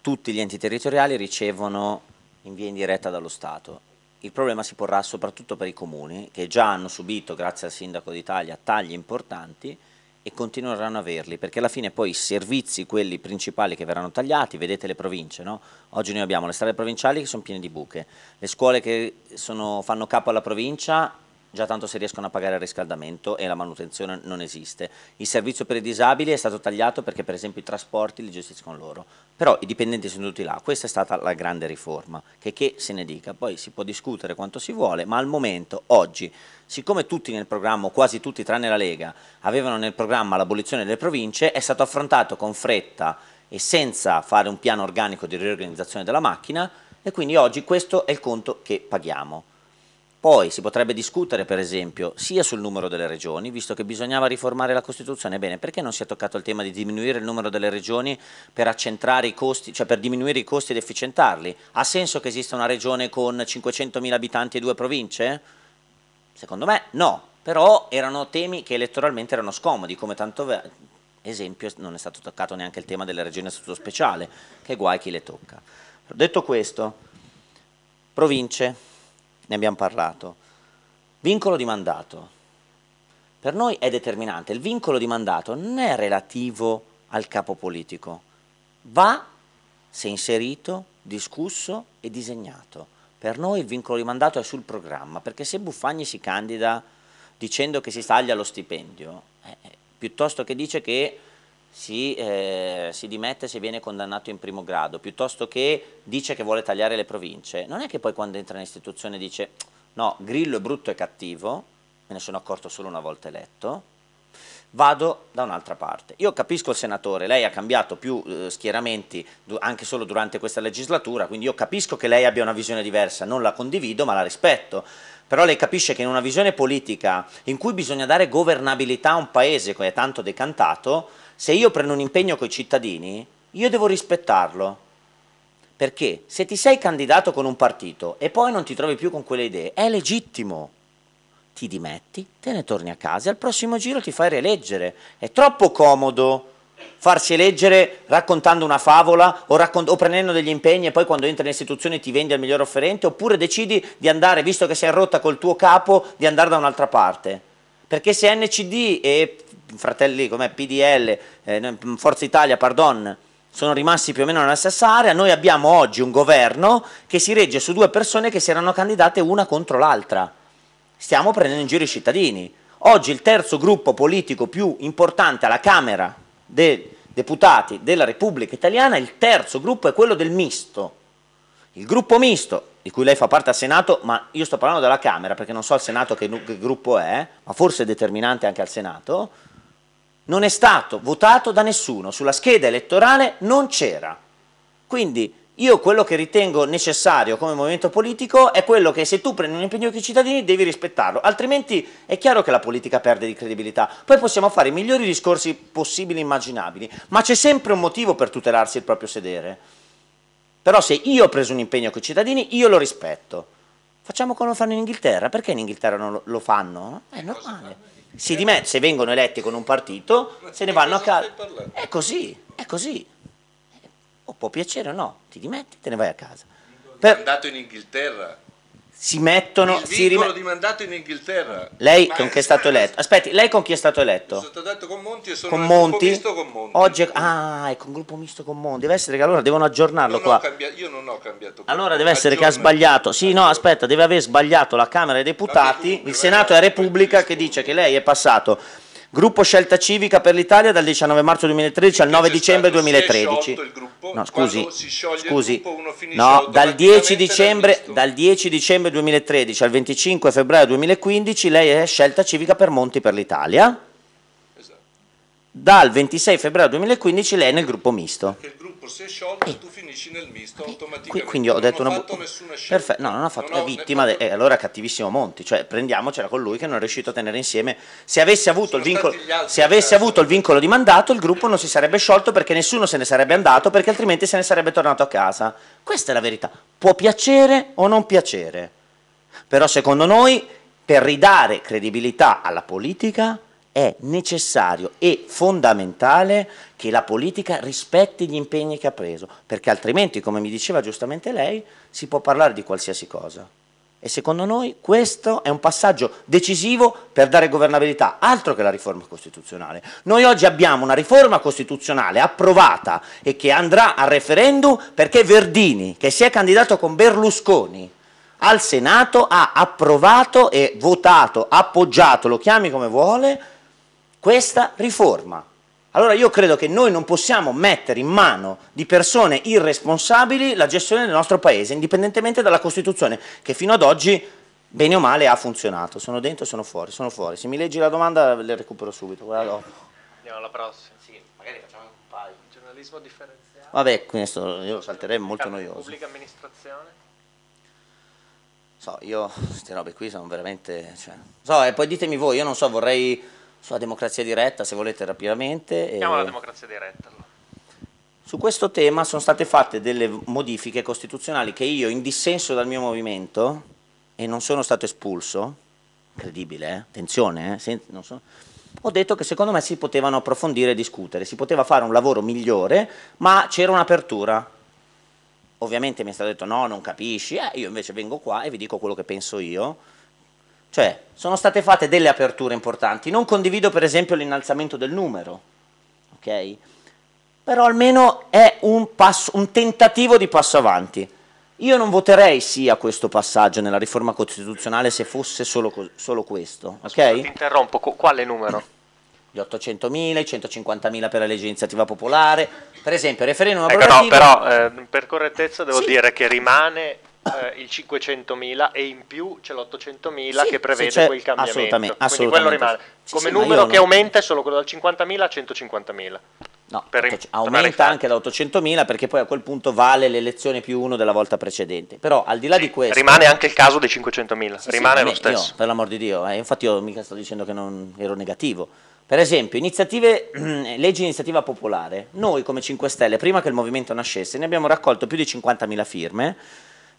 tutti gli enti territoriali ricevono in via indiretta dallo Stato il problema si porrà soprattutto per i comuni che già hanno subito, grazie al Sindaco d'Italia, tagli importanti e continueranno a averli, perché alla fine poi i servizi, quelli principali che verranno tagliati, vedete le province, no? oggi noi abbiamo le strade provinciali che sono piene di buche, le scuole che sono, fanno capo alla provincia già tanto se riescono a pagare il riscaldamento e la manutenzione non esiste. Il servizio per i disabili è stato tagliato perché per esempio i trasporti li gestiscono loro, però i dipendenti sono tutti là, questa è stata la grande riforma, che, che se ne dica, poi si può discutere quanto si vuole, ma al momento, oggi, siccome tutti nel programma, quasi tutti tranne la Lega, avevano nel programma l'abolizione delle province, è stato affrontato con fretta e senza fare un piano organico di riorganizzazione della macchina e quindi oggi questo è il conto che paghiamo. Poi si potrebbe discutere, per esempio, sia sul numero delle regioni, visto che bisognava riformare la Costituzione, bene, perché non si è toccato il tema di diminuire il numero delle regioni per accentrare i costi, cioè per diminuire i costi ed efficientarli? Ha senso che esista una regione con 500.000 abitanti e due province? Secondo me no, però erano temi che elettoralmente erano scomodi, come tanto esempio non è stato toccato neanche il tema delle regioni a statuto speciale, che guai chi le tocca. Detto questo, province ne abbiamo parlato. Vincolo di mandato. Per noi è determinante, il vincolo di mandato non è relativo al capo politico, va se inserito, discusso e disegnato. Per noi il vincolo di mandato è sul programma, perché se Buffagni si candida dicendo che si taglia lo stipendio, eh, eh, piuttosto che dice che si, eh, si, dimette se viene condannato in primo grado, piuttosto che dice che vuole tagliare le province, non è che poi quando entra in istituzione dice no, Grillo è brutto e cattivo, me ne sono accorto solo una volta eletto, vado da un'altra parte. Io capisco il senatore, lei ha cambiato più eh, schieramenti anche solo durante questa legislatura, quindi io capisco che lei abbia una visione diversa, non la condivido ma la rispetto però lei capisce che in una visione politica in cui bisogna dare governabilità a un paese, che è tanto decantato, se io prendo un impegno con i cittadini, io devo rispettarlo. Perché se ti sei candidato con un partito e poi non ti trovi più con quelle idee, è legittimo. Ti dimetti, te ne torni a casa e al prossimo giro ti fai rieleggere. È troppo comodo farsi eleggere raccontando una favola o, raccont o, prendendo degli impegni e poi quando entri in istituzione ti vendi al miglior offerente oppure decidi di andare, visto che sei rotta col tuo capo, di andare da un'altra parte. Perché se NCD e fratelli come PDL, eh, Forza Italia, pardon, sono rimasti più o meno nella stessa area, noi abbiamo oggi un governo che si regge su due persone che si erano candidate una contro l'altra. Stiamo prendendo in giro i cittadini. Oggi il terzo gruppo politico più importante alla Camera dei deputati della Repubblica Italiana, il terzo gruppo è quello del misto. Il gruppo misto, di cui lei fa parte al Senato, ma io sto parlando della Camera perché non so al Senato che, che gruppo è, ma forse è determinante anche al Senato, non è stato votato da nessuno, sulla scheda elettorale non c'era. Quindi io quello che ritengo necessario come movimento politico è quello che se tu prendi un impegno con i cittadini devi rispettarlo, altrimenti è chiaro che la politica perde di credibilità. Poi possiamo fare i migliori discorsi possibili e immaginabili, ma c'è sempre un motivo per tutelarsi il proprio sedere. Però se io ho preso un impegno con i cittadini, io lo rispetto. Facciamo come lo fanno in Inghilterra, perché in Inghilterra non lo fanno? È normale si dimettono, se vengono eletti con un partito, Ma se ne vanno a casa. È così, è così. O può piacere o no, ti dimetti, te ne vai a casa. Per... È andato in Inghilterra si mettono. Il si rime... di mandato in Inghilterra. Lei Ma con chi è stato eletto? Aspetti, lei con chi è stato eletto? Sono stato eletto con Monti e sono con Monti? misto con Monti. Oggi è... Ah, è con gruppo misto con Monti. Deve essere che allora devono aggiornarlo non qua. Cambiato, io non ho cambiato. Allora deve essere Aggiorno. che ha sbagliato. Sì, no, aspetta, deve aver sbagliato la Camera dei Deputati, il Senato è Repubblica che dice che lei è passato Gruppo Scelta Civica per l'Italia dal 19 marzo 2013 al 9 dicembre 2013. no, scusi, scusi no, dal 10, dicembre, dal 10 dicembre 2013 al 25 febbraio 2015 lei è Scelta Civica per Monti per l'Italia esatto. dal 26 febbraio 2015 lei è nel gruppo misto. Perché il gruppo si è sciolto, eh. tu nel misto, okay. Quindi ho detto una bu- Perfetto, no, non ha fatto, la vittima, ne... de- eh, allora cattivissimo Monti, cioè prendiamocela con lui che non è riuscito a tenere insieme, se avesse avuto, il vincolo, se avesse avuto il vincolo di mandato il gruppo non si sarebbe sciolto perché nessuno se ne sarebbe andato perché altrimenti se ne sarebbe tornato a casa, questa è la verità, può piacere o non piacere, però secondo noi per ridare credibilità alla politica è necessario e fondamentale che la politica rispetti gli impegni che ha preso, perché altrimenti, come mi diceva giustamente lei, si può parlare di qualsiasi cosa. E secondo noi questo è un passaggio decisivo per dare governabilità, altro che la riforma costituzionale. Noi oggi abbiamo una riforma costituzionale approvata e che andrà al referendum perché Verdini, che si è candidato con Berlusconi, al Senato ha approvato e votato, appoggiato, lo chiami come vuole, questa riforma. Allora io credo che noi non possiamo mettere in mano di persone irresponsabili la gestione del nostro Paese, indipendentemente dalla Costituzione, che fino ad oggi bene o male ha funzionato. Sono dentro, sono fuori, sono fuori. Se mi leggi la domanda le recupero subito. Guarda, Andiamo alla prossima. Sì, magari facciamo un paio. Il Giornalismo differenziato. Vabbè, questo io lo salterei, è molto noioso. Pubblica amministrazione. So, io queste robe qui sono veramente... Cioè... So, e poi ditemi voi, io non so, vorrei sulla democrazia diretta, se volete rapidamente. Andiamo alla democrazia diretta. Su questo tema sono state fatte delle modifiche costituzionali che io, in dissenso dal mio movimento, e non sono stato espulso, credibile, eh? attenzione, eh? Se, sono... ho detto che secondo me si potevano approfondire e discutere, si poteva fare un lavoro migliore, ma c'era un'apertura. Ovviamente mi è stato detto no, non capisci, eh, io invece vengo qua e vi dico quello che penso io, cioè, sono state fatte delle aperture importanti. Non condivido per esempio l'innalzamento del numero, ok? Però almeno è un, passo, un tentativo di passo avanti. Io non voterei sì a questo passaggio nella riforma costituzionale se fosse solo, solo questo. ok? Scusa, ti interrompo, quale numero? Gli 800.000, i 150.000 per la legge iniziativa popolare, per esempio, referendum ecco, abrogativo... No, però eh, per correttezza devo sì. dire che rimane eh, il 500.000 e in più c'è l'800.000 sì, che prevede quel cambiamento. Assolutamente, assolutamente. Quindi quello rimane. Come sì, numero che non... aumenta è solo quello dal 50.000 a 150.000. No, per, aumenta anche da 800.000 perché poi a quel punto vale l'elezione più uno della volta precedente. Però al di là di questo... Rimane anche il caso dei 500.000, sì, rimane sì, lo stesso. Io, per l'amor di Dio, eh, infatti io mica sto dicendo che non ero negativo. Per esempio, iniziative, leggi di iniziativa popolare. Noi come 5 Stelle, prima che il movimento nascesse, ne abbiamo raccolto più di 50.000 firme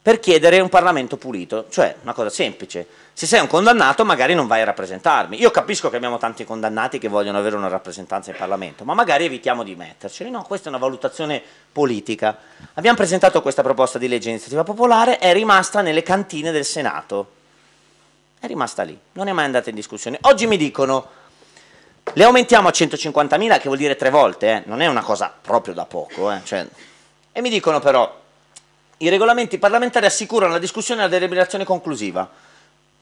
per chiedere un Parlamento pulito, cioè una cosa semplice. Se sei un condannato magari non vai a rappresentarmi. Io capisco che abbiamo tanti condannati che vogliono avere una rappresentanza in Parlamento, ma magari evitiamo di metterceli. No, questa è una valutazione politica. Abbiamo presentato questa proposta di legge iniziativa popolare, è rimasta nelle cantine del Senato. È rimasta lì, non è mai andata in discussione. Oggi mi dicono le aumentiamo a 150.000, che vuol dire tre volte, eh? non è una cosa proprio da poco. Eh? Cioè, e mi dicono però i regolamenti parlamentari assicurano la discussione e la deliberazione conclusiva.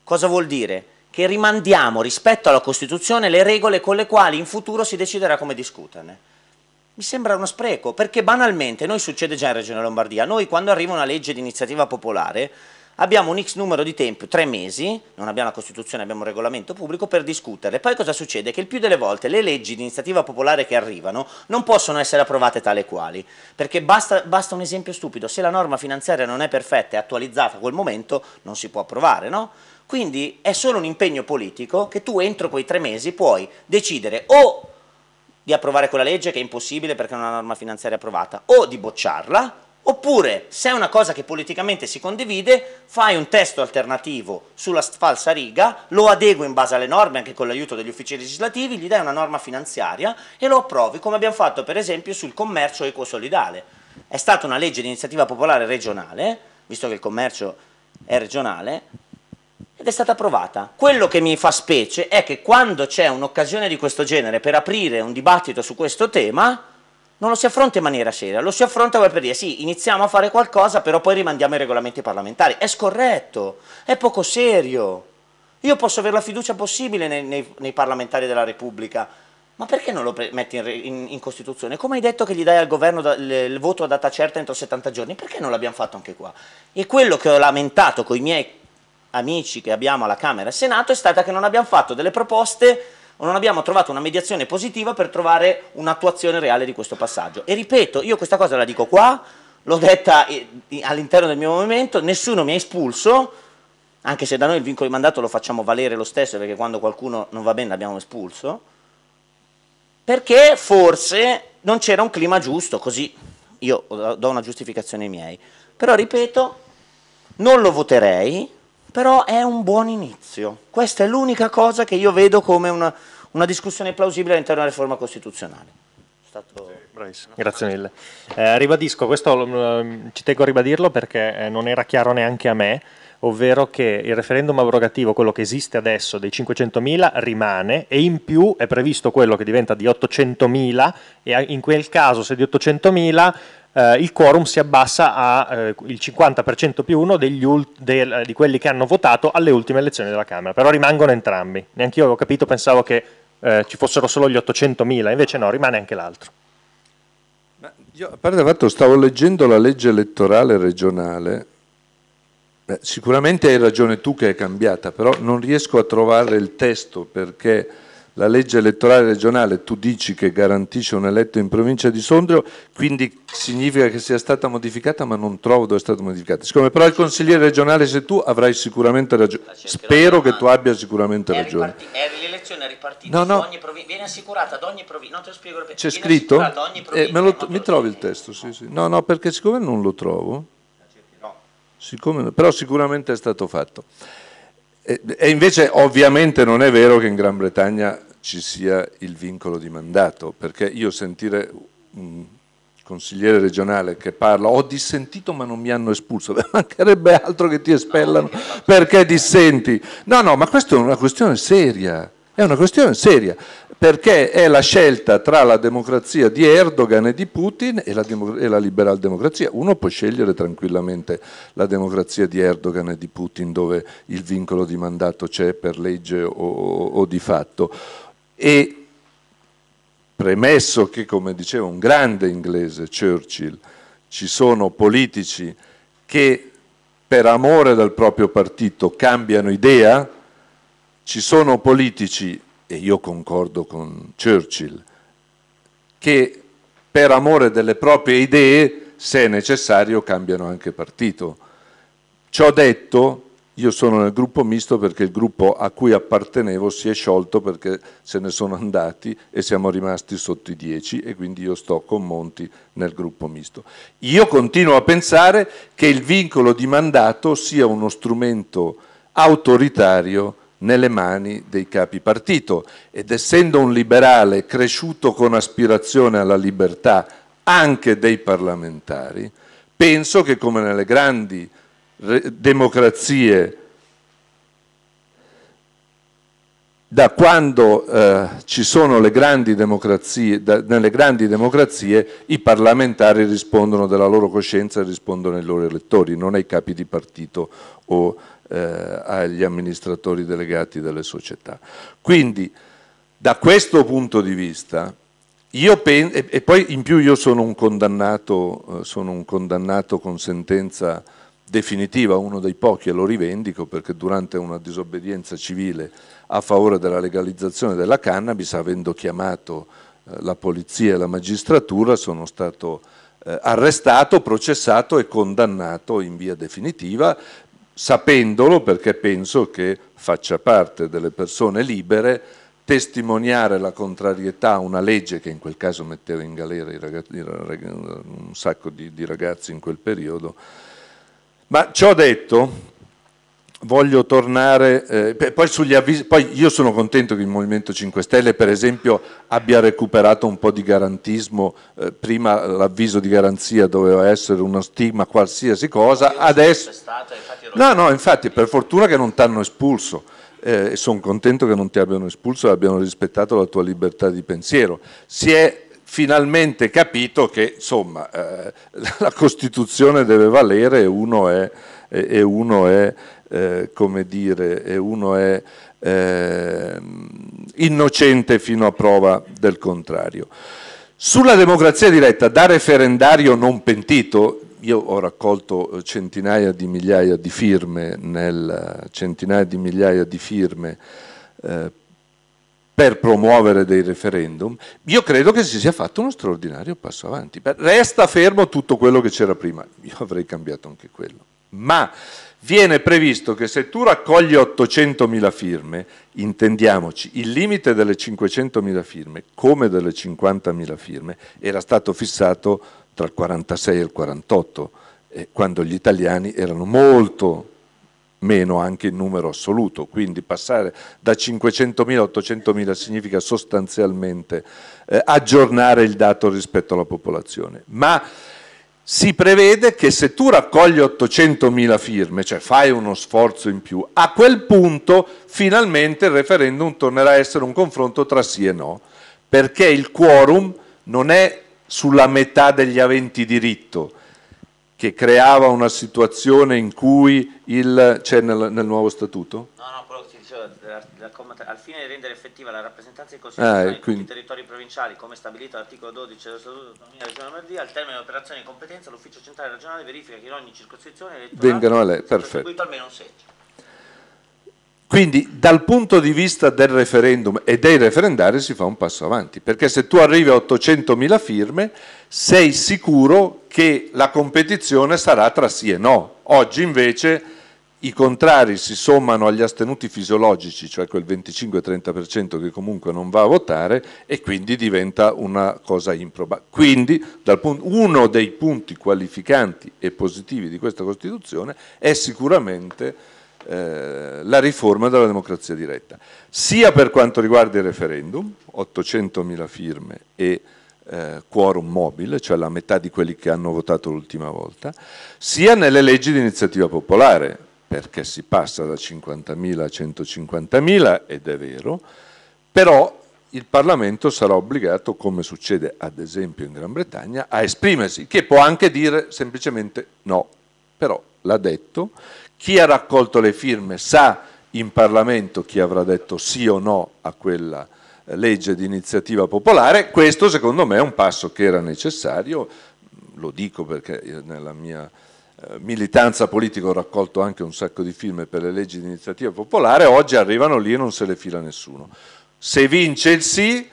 Cosa vuol dire? Che rimandiamo rispetto alla Costituzione le regole con le quali in futuro si deciderà come discuterne. Mi sembra uno spreco, perché banalmente, noi succede già in Regione Lombardia, noi quando arriva una legge di iniziativa popolare abbiamo un X numero di tempo, tre mesi, non abbiamo la Costituzione, abbiamo un regolamento pubblico per discutere. Poi cosa succede? Che il più delle volte le leggi di iniziativa popolare che arrivano non possono essere approvate tale quali, perché basta, basta un esempio stupido, se la norma finanziaria non è perfetta e attualizzata a quel momento non si può approvare, no? Quindi è solo un impegno politico che tu entro quei tre mesi puoi decidere o di approvare quella legge che è impossibile perché non è una norma finanziaria approvata, o di bocciarla, Oppure, se è una cosa che politicamente si condivide, fai un testo alternativo sulla falsa riga, lo adegui in base alle norme, anche con l'aiuto degli uffici legislativi, gli dai una norma finanziaria e lo approvi, come abbiamo fatto per esempio sul commercio ecosolidale. È stata una legge di iniziativa popolare regionale, visto che il commercio è regionale, ed è stata approvata. Quello che mi fa specie è che quando c'è un'occasione di questo genere per aprire un dibattito su questo tema, non lo si affronta in maniera seria, lo si affronta per dire sì, iniziamo a fare qualcosa, però poi rimandiamo i regolamenti parlamentari. È scorretto, è poco serio. Io posso avere la fiducia possibile nei, nei, nei parlamentari della Repubblica, ma perché non lo metti in, in, in, Costituzione? Come hai detto che gli dai al governo da, le, il voto a data certa entro 70 giorni? Perché non l'abbiamo fatto anche qua? E quello che ho lamentato con i miei amici che abbiamo alla Camera e al Senato è stata che non abbiamo fatto delle proposte o non abbiamo trovato una mediazione positiva per trovare un'attuazione reale di questo passaggio. E ripeto, io questa cosa la dico qua, l'ho detta eh, all'interno del mio movimento, nessuno mi ha espulso, anche se da noi il vincolo di mandato lo facciamo valere lo stesso, perché quando qualcuno non va bene l'abbiamo espulso, perché forse non c'era un clima giusto, così io do una giustificazione ai miei. Però ripeto, non lo voterei, però è un buon inizio. Questa è l'unica cosa che io vedo come una, una discussione plausibile all'interno della riforma costituzionale. Stato... Bravissimo. Grazie mille. Eh, ribadisco, questo eh, ci tengo a ribadirlo perché eh, non era chiaro neanche a me, ovvero che il referendum abrogativo, quello che esiste adesso dei 500.000, rimane e in più è previsto quello che diventa di 800.000 e in quel caso se di 800.000 eh, il quorum si abbassa al eh, 50% più uno ult- del, di quelli che hanno votato alle ultime elezioni della Camera, però rimangono entrambi. Neanche io avevo capito, pensavo che eh, ci fossero solo gli 800.000, invece no, rimane anche l'altro. io, a parte il fatto, stavo leggendo la legge elettorale regionale, Beh, sicuramente hai ragione tu che è cambiata, però non riesco a trovare il testo perché la legge elettorale regionale, tu dici che garantisce un eletto in provincia di Sondrio, quindi significa che sia stata modificata, ma non trovo dove è stata modificata. Siccome però il consigliere regionale sei tu, avrai sicuramente ragione. Spero che tu abbia sicuramente ragione. L'elezione è ripartita no, no. viene assicurata ad ogni provincia. Non te lo spiego perché. C'è scritto? Eh, lo, mi trovi il testo? Sì, sì. No, no, perché siccome non lo trovo, siccome, però sicuramente è stato fatto. E invece ovviamente non è vero che in Gran Bretagna ci sia il vincolo di mandato, perché io sentire un consigliere regionale che parla ho dissentito ma non mi hanno espulso, mancherebbe altro che ti espellano perché dissenti. No, no, ma questa è una questione seria, è una questione seria, perché è la scelta tra la democrazia di Erdogan e di Putin e la, e la liberal democrazia. Uno può scegliere tranquillamente la democrazia di Erdogan e di Putin dove il vincolo di mandato c'è per legge o, o di fatto e premesso che, come diceva un grande inglese Churchill, ci sono politici che per amore del proprio partito cambiano idea, ci sono politici, e io concordo con Churchill, che per amore delle proprie idee, se necessario, cambiano anche partito. Ciò detto, io sono nel gruppo misto perché il gruppo a cui appartenevo si è sciolto perché se ne sono andati e siamo rimasti sotto i 10 e quindi io sto con Monti nel gruppo misto. Io continuo a pensare che il vincolo di mandato sia uno strumento autoritario nelle mani dei capi partito ed essendo un liberale cresciuto con aspirazione alla libertà anche dei parlamentari, penso che come nelle grandi democrazie da quando eh, ci sono le grandi democrazie, da, nelle grandi democrazie i parlamentari rispondono della loro coscienza e rispondono ai loro elettori, non ai capi di partito o eh, agli amministratori delegati delle società. Quindi da questo punto di vista io penso, e, e, poi in più io sono un condannato, eh, sono un condannato con sentenza definitiva, uno dei pochi e lo rivendico perché durante una disobbedienza civile a favore della legalizzazione della cannabis, avendo chiamato eh, la polizia e la magistratura, sono stato eh, arrestato, processato e condannato in via definitiva, sapendolo perché penso che faccia parte delle persone libere testimoniare la contrarietà a una legge che in quel caso metteva in galera ragazzi, un sacco di, di ragazzi in quel periodo, ma ciò detto, voglio tornare, eh, poi sugli avvisi, poi io sono contento che il Movimento 5 Stelle per esempio abbia recuperato un po' di garantismo, eh, prima l'avviso di garanzia doveva essere uno stigma qualsiasi cosa, adesso... No, no, infatti per fortuna che non ti hanno espulso. Eh, sono contento che non ti abbiano espulso e abbiano rispettato la tua libertà di pensiero. Si è finalmente capito che insomma, eh, la Costituzione deve valere e uno è, e uno è eh, come dire, e uno è eh, innocente fino a prova del contrario. Sulla democrazia diretta, da referendario non pentito, io ho raccolto centinaia di migliaia di firme, nel, di migliaia di firme eh, per promuovere dei referendum, io credo che si sia fatto uno straordinario passo avanti. Resta fermo tutto quello che c'era prima, io avrei cambiato anche quello. Ma viene previsto che se tu raccogli 800.000 firme, intendiamoci, il limite delle 500.000 firme, come delle 50.000 firme, era stato fissato tra il 46 e il 48, eh, quando gli italiani erano molto meno anche in numero assoluto, quindi passare da 500.000 a 800.000 significa sostanzialmente eh, aggiornare il dato rispetto alla popolazione. Ma si prevede che se tu raccogli 800.000 firme, cioè fai uno sforzo in più, a quel punto finalmente il referendum tornerà a essere un confronto tra sì e no, perché il quorum non è sulla metà degli aventi diritto, che creava una situazione in cui il, c'è nel, nel, nuovo statuto? No, no, quello che si diceva, eh, della, della, al fine di rendere effettiva la rappresentanza di Consiglio eh, quindi... territori provinciali, come stabilito l'articolo 12 dello Statuto dell'Autonomia della Regione Lombardia, al termine dell'operazione di competenza l'Ufficio Centrale Regionale verifica che in ogni circoscrizione elettorale vengano eletti, perfetto. almeno un seggio. Quindi dal punto di vista del referendum e dei referendari si fa un passo avanti, perché se tu arrivi a 800.000 firme sei sicuro che la competizione sarà tra sì e no. Oggi invece i contrari si sommano agli astenuti fisiologici, cioè quel 25-30% che comunque non va a votare e quindi diventa una cosa improba. Quindi uno dei punti qualificanti e positivi di questa Costituzione è sicuramente eh, la riforma della democrazia diretta, sia per quanto riguarda il referendum, 800.000 firme e eh, quorum mobile, cioè la metà di quelli che hanno votato l'ultima volta, sia nelle leggi di iniziativa popolare, perché si passa da 50.000 a 150.000, ed è vero, però il Parlamento sarà obbligato, come succede ad esempio in Gran Bretagna, a esprimersi, che può anche dire semplicemente no, però l'ha detto, chi ha raccolto le firme sa in Parlamento chi avrà detto sì o no a quella eh, legge di iniziativa popolare, questo secondo me è un passo che era necessario, lo dico perché eh, nella mia eh, militanza politica ho raccolto anche un sacco di firme per le leggi di iniziativa popolare, oggi arrivano lì e non se le fila nessuno. Se vince il sì,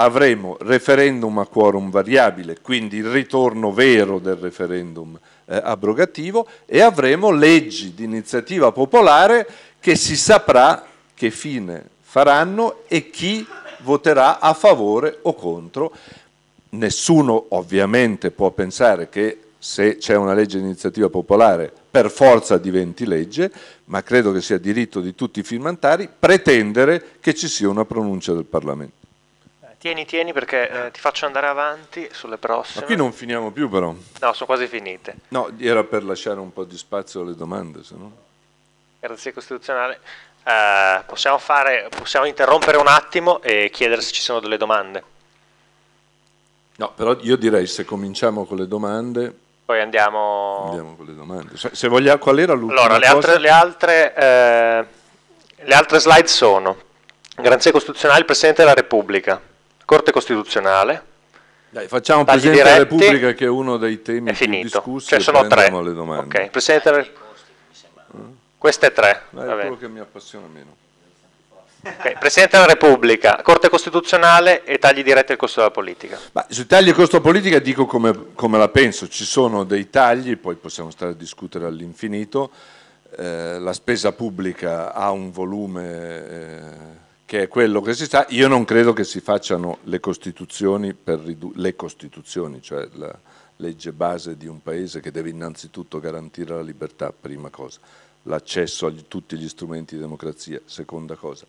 avremo referendum a quorum variabile, quindi il ritorno vero del referendum eh, abrogativo e avremo leggi di iniziativa popolare che si saprà che fine faranno e chi voterà a favore o contro. Nessuno ovviamente può pensare che se c'è una legge di iniziativa popolare per forza diventi legge, ma credo che sia diritto di tutti i firmatari pretendere che ci sia una pronuncia del Parlamento. Tieni, tieni perché eh, ti faccio andare avanti sulle prossime. Ma qui non finiamo più però. No, sono quasi finite. No, era per lasciare un po' di spazio alle domande, se no. Garanzia costituzionale. Eh, possiamo, fare, possiamo interrompere un attimo e chiedere se ci sono delle domande. No, però io direi se cominciamo con le domande. Poi andiamo. Andiamo con le domande. Se, se vogliamo, qual era l'ultima? Allora, le altre, le, altre, eh, le altre slide sono: Garanzia costituzionale, il Presidente della Repubblica, Corte Costituzionale. Dai, facciamo Presidente diretti, della Repubblica che è uno dei temi più cioè, discussi cioè, sono tre. le domande. Presidente della Repubblica. Queste tre. Dai, è quello che mi appassiona meno. Okay. Presidente della Repubblica, Corte Costituzionale e tagli diretti al costo della politica. Ma sui tagli al costo della politica dico come, come, la penso, ci sono dei tagli, poi possiamo stare a discutere all'infinito, eh, la spesa pubblica ha un volume... Eh, che è quello che si sa, io non credo che si facciano le costituzioni, per le costituzioni cioè la legge base di un paese che deve innanzitutto garantire la libertà, prima cosa, l'accesso a tutti gli strumenti di democrazia, seconda cosa,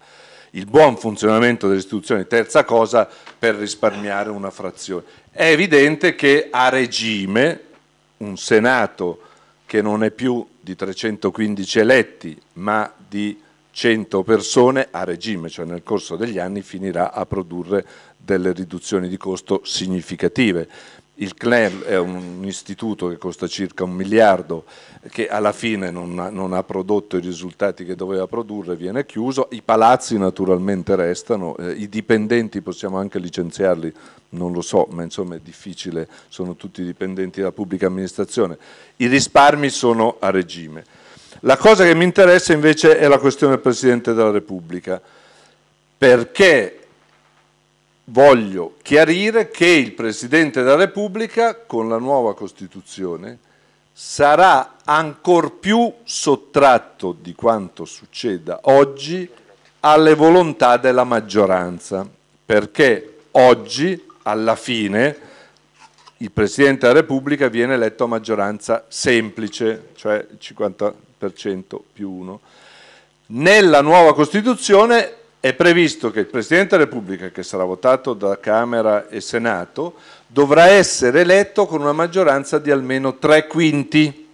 il buon funzionamento delle istituzioni, terza cosa, per risparmiare una frazione. È evidente che a regime un Senato che non è più di 315 eletti, ma di 100 persone a regime, cioè nel corso degli anni finirà a produrre delle riduzioni di costo significative. Il CLEM è un istituto che costa circa un miliardo, che alla fine non ha, non ha, prodotto i risultati che doveva produrre, viene chiuso, i palazzi naturalmente restano, eh, i dipendenti possiamo anche licenziarli, non lo so, ma insomma è difficile, sono tutti dipendenti della pubblica amministrazione. I risparmi sono a regime. La cosa che mi interessa invece è la questione del Presidente della Repubblica, perché voglio chiarire che il Presidente della Repubblica, con la nuova Costituzione, sarà ancor più sottratto di quanto succeda oggi alle volontà della maggioranza, perché oggi, alla fine, il Presidente della Repubblica viene eletto a maggioranza semplice, cioè il 50 1% più 1. Nella nuova Costituzione è previsto che il Presidente della Repubblica, che sarà votato da Camera e Senato, dovrà essere eletto con una maggioranza di almeno 3 quinti,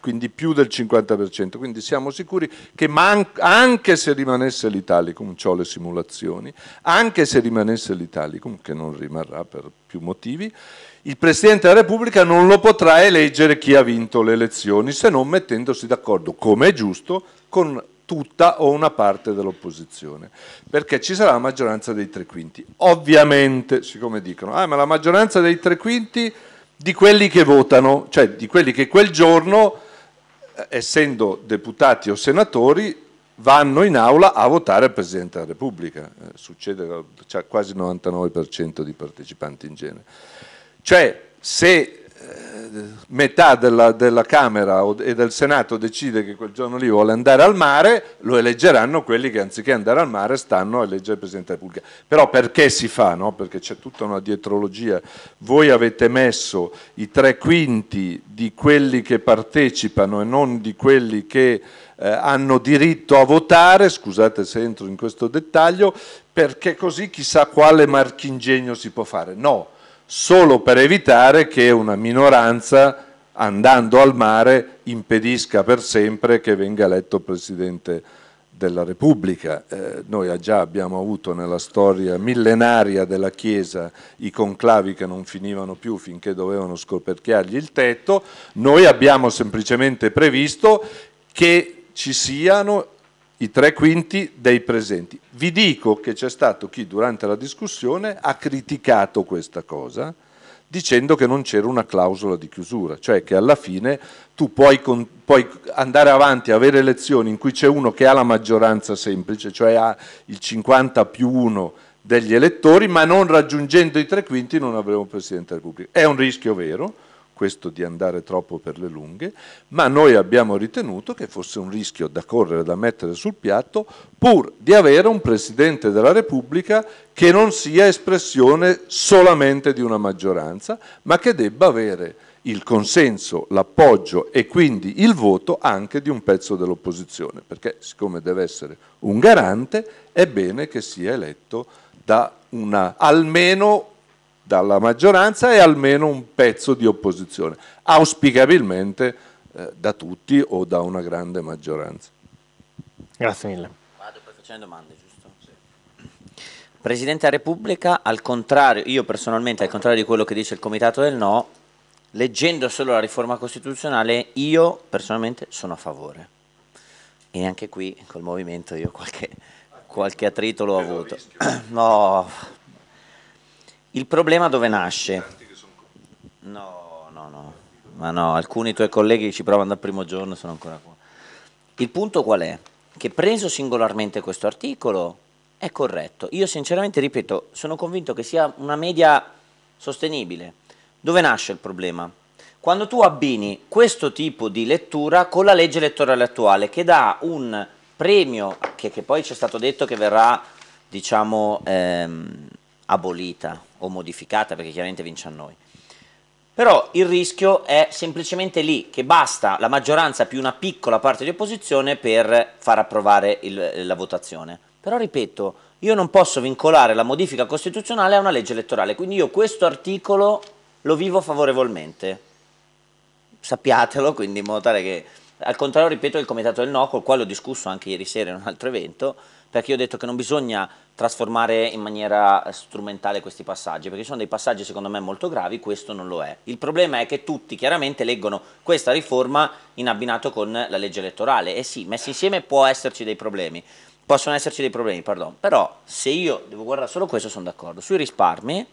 quindi più del 50%. Quindi siamo sicuri che anche se rimanesse l'Italicum, ho le simulazioni, anche se rimanesse l'Italicum, che non rimarrà per più motivi, il Presidente della Repubblica non lo potrà eleggere chi ha vinto le elezioni se non mettendosi d'accordo, come è giusto, con tutta o una parte dell'opposizione, perché ci sarà la maggioranza dei tre quinti. Ovviamente, siccome dicono, ah ma la maggioranza dei tre quinti di quelli che votano, cioè di quelli che quel giorno, eh, essendo deputati o senatori, vanno in aula a votare il Presidente della Repubblica. Eh, succede, c'è cioè, quasi il 99% di partecipanti in genere. Cioè, se eh, metà della, della, Camera e del Senato decide che quel giorno lì vuole andare al mare, lo eleggeranno quelli che anziché andare al mare stanno a eleggere il Presidente della Repubblica. Però perché si fa? No? Perché c'è tutta una dietrologia. Voi avete messo i tre quinti di quelli che partecipano e non di quelli che eh, hanno diritto a votare, scusate se entro in questo dettaglio, perché così chissà quale marchingegno si può fare. No solo per evitare che una minoranza andando al mare impedisca per sempre che venga eletto Presidente della Repubblica. Eh, noi già abbiamo avuto nella storia millenaria della Chiesa i conclavi che non finivano più finché dovevano scoperchiargli il tetto, noi abbiamo semplicemente previsto che ci siano i tre quinti dei presenti. Vi dico che c'è stato chi durante la discussione ha criticato questa cosa dicendo che non c'era una clausola di chiusura, cioè che alla fine tu puoi, con, puoi andare avanti, avere elezioni in cui c'è uno che ha la maggioranza semplice, cioè ha il 50 più 1 degli elettori, ma non raggiungendo i tre quinti non avremo Presidente della Repubblica. È un rischio vero, questo di andare troppo per le lunghe, ma noi abbiamo ritenuto che fosse un rischio da correre, da mettere sul piatto, pur di avere un Presidente della Repubblica che non sia espressione solamente di una maggioranza, ma che debba avere il consenso, l'appoggio e quindi il voto anche di un pezzo dell'opposizione, perché siccome deve essere un garante è bene che sia eletto da una, almeno dalla maggioranza e almeno un pezzo di opposizione, auspicabilmente eh, da tutti o da una grande maggioranza. Grazie mille. Vado per facendo domande, giusto? Sì. Presidente della Repubblica, al contrario, io personalmente, al contrario di quello che dice il Comitato del No, leggendo solo la riforma costituzionale, io personalmente sono a favore. E anche qui col movimento io qualche, qualche attrito l'ho avuto. No, il problema dove nasce? No, no, no, ma no, alcuni tuoi colleghi che ci provano dal primo giorno sono ancora qua. Il punto qual è? Che preso singolarmente questo articolo è corretto. Io sinceramente, ripeto, sono convinto che sia una media sostenibile. Dove nasce il problema? Quando tu abbini questo tipo di lettura con la legge elettorale attuale che dà un premio che, che poi ci è stato detto che verrà, diciamo, ehm, abolita, o modificata perché chiaramente vince a noi. Però il rischio è semplicemente lì, che basta la maggioranza più una piccola parte di opposizione per far approvare il, la votazione. Però ripeto, io non posso vincolare la modifica costituzionale a una legge elettorale, quindi io questo articolo lo vivo favorevolmente. Sappiatelo, quindi in modo tale che, al contrario, ripeto, il comitato del no, col quale ho discusso anche ieri sera in un altro evento, perché io ho detto che non bisogna trasformare in maniera eh, strumentale questi passaggi, perché sono dei passaggi secondo me molto gravi, questo non lo è. Il problema è che tutti chiaramente leggono questa riforma in abbinato con la legge elettorale e eh sì, messi insieme può esserci dei problemi. Possono esserci dei problemi, pardon. Però se io devo guardare solo questo sono d'accordo. Sui risparmi,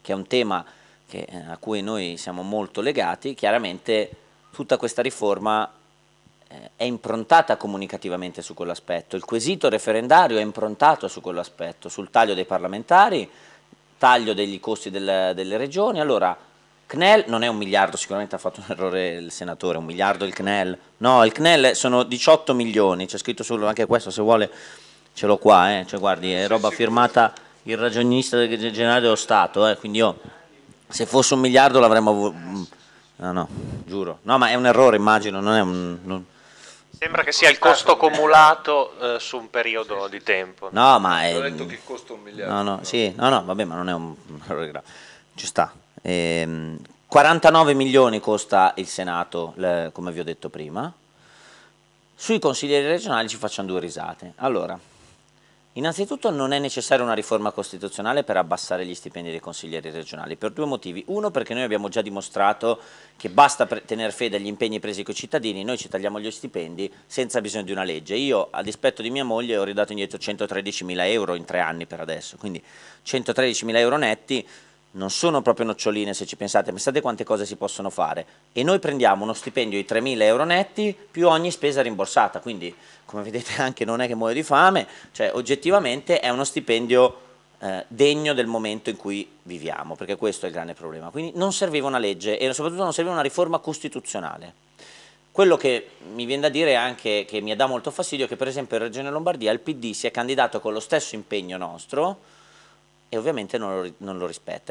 che è un tema che, eh, a cui noi siamo molto legati, chiaramente tutta questa riforma è improntata comunicativamente su quell'aspetto, il quesito referendario è improntato su quell'aspetto, sul taglio dei parlamentari, taglio degli costi del, delle regioni, allora CNEL non è un miliardo, sicuramente ha fatto un errore il senatore, un miliardo il CNEL, no, il CNEL sono 18 milioni, c'è scritto solo anche questo, se vuole ce l'ho qua, eh. cioè, guardi, è roba firmata il ragionista generale dello Stato, eh. quindi io se fosse un miliardo l'avremmo... Mm. No, no, giuro. No, ma è un errore, immagino, non è un... Non... Sembra che sia il costo cumulato eh, su un periodo di tempo. No, ma è... Ho detto che costa un miliardo. No, no, no. Sì, no, no, vabbè, ma non è un... Ci sta. Ehm, 49 milioni costa il Senato, le, come vi ho detto prima. Sui consiglieri regionali ci facciamo due risate. Allora, Innanzitutto non è necessaria una riforma costituzionale per abbassare gli stipendi dei consiglieri regionali, per due motivi. Uno, perché noi abbiamo già dimostrato che basta tenere fede agli impegni presi con i cittadini, noi ci tagliamo gli stipendi senza bisogno di una legge. Io, a dispetto di mia moglie, ho ridato indietro 113 mila euro in tre anni per adesso, quindi 113 mila euro netti, non sono proprio noccioline se ci pensate, pensate quante cose si possono fare e noi prendiamo uno stipendio di 3.000 euro netti più ogni spesa rimborsata, quindi come vedete anche non è che muoio di fame, cioè oggettivamente è uno stipendio eh, degno del momento in cui viviamo, perché questo è il grande problema, quindi non serviva una legge e soprattutto non serviva una riforma costituzionale. Quello che mi viene da dire anche che mi dà molto fastidio è che per esempio in Regione Lombardia il PD si è candidato con lo stesso impegno nostro e ovviamente non lo, non lo rispetta.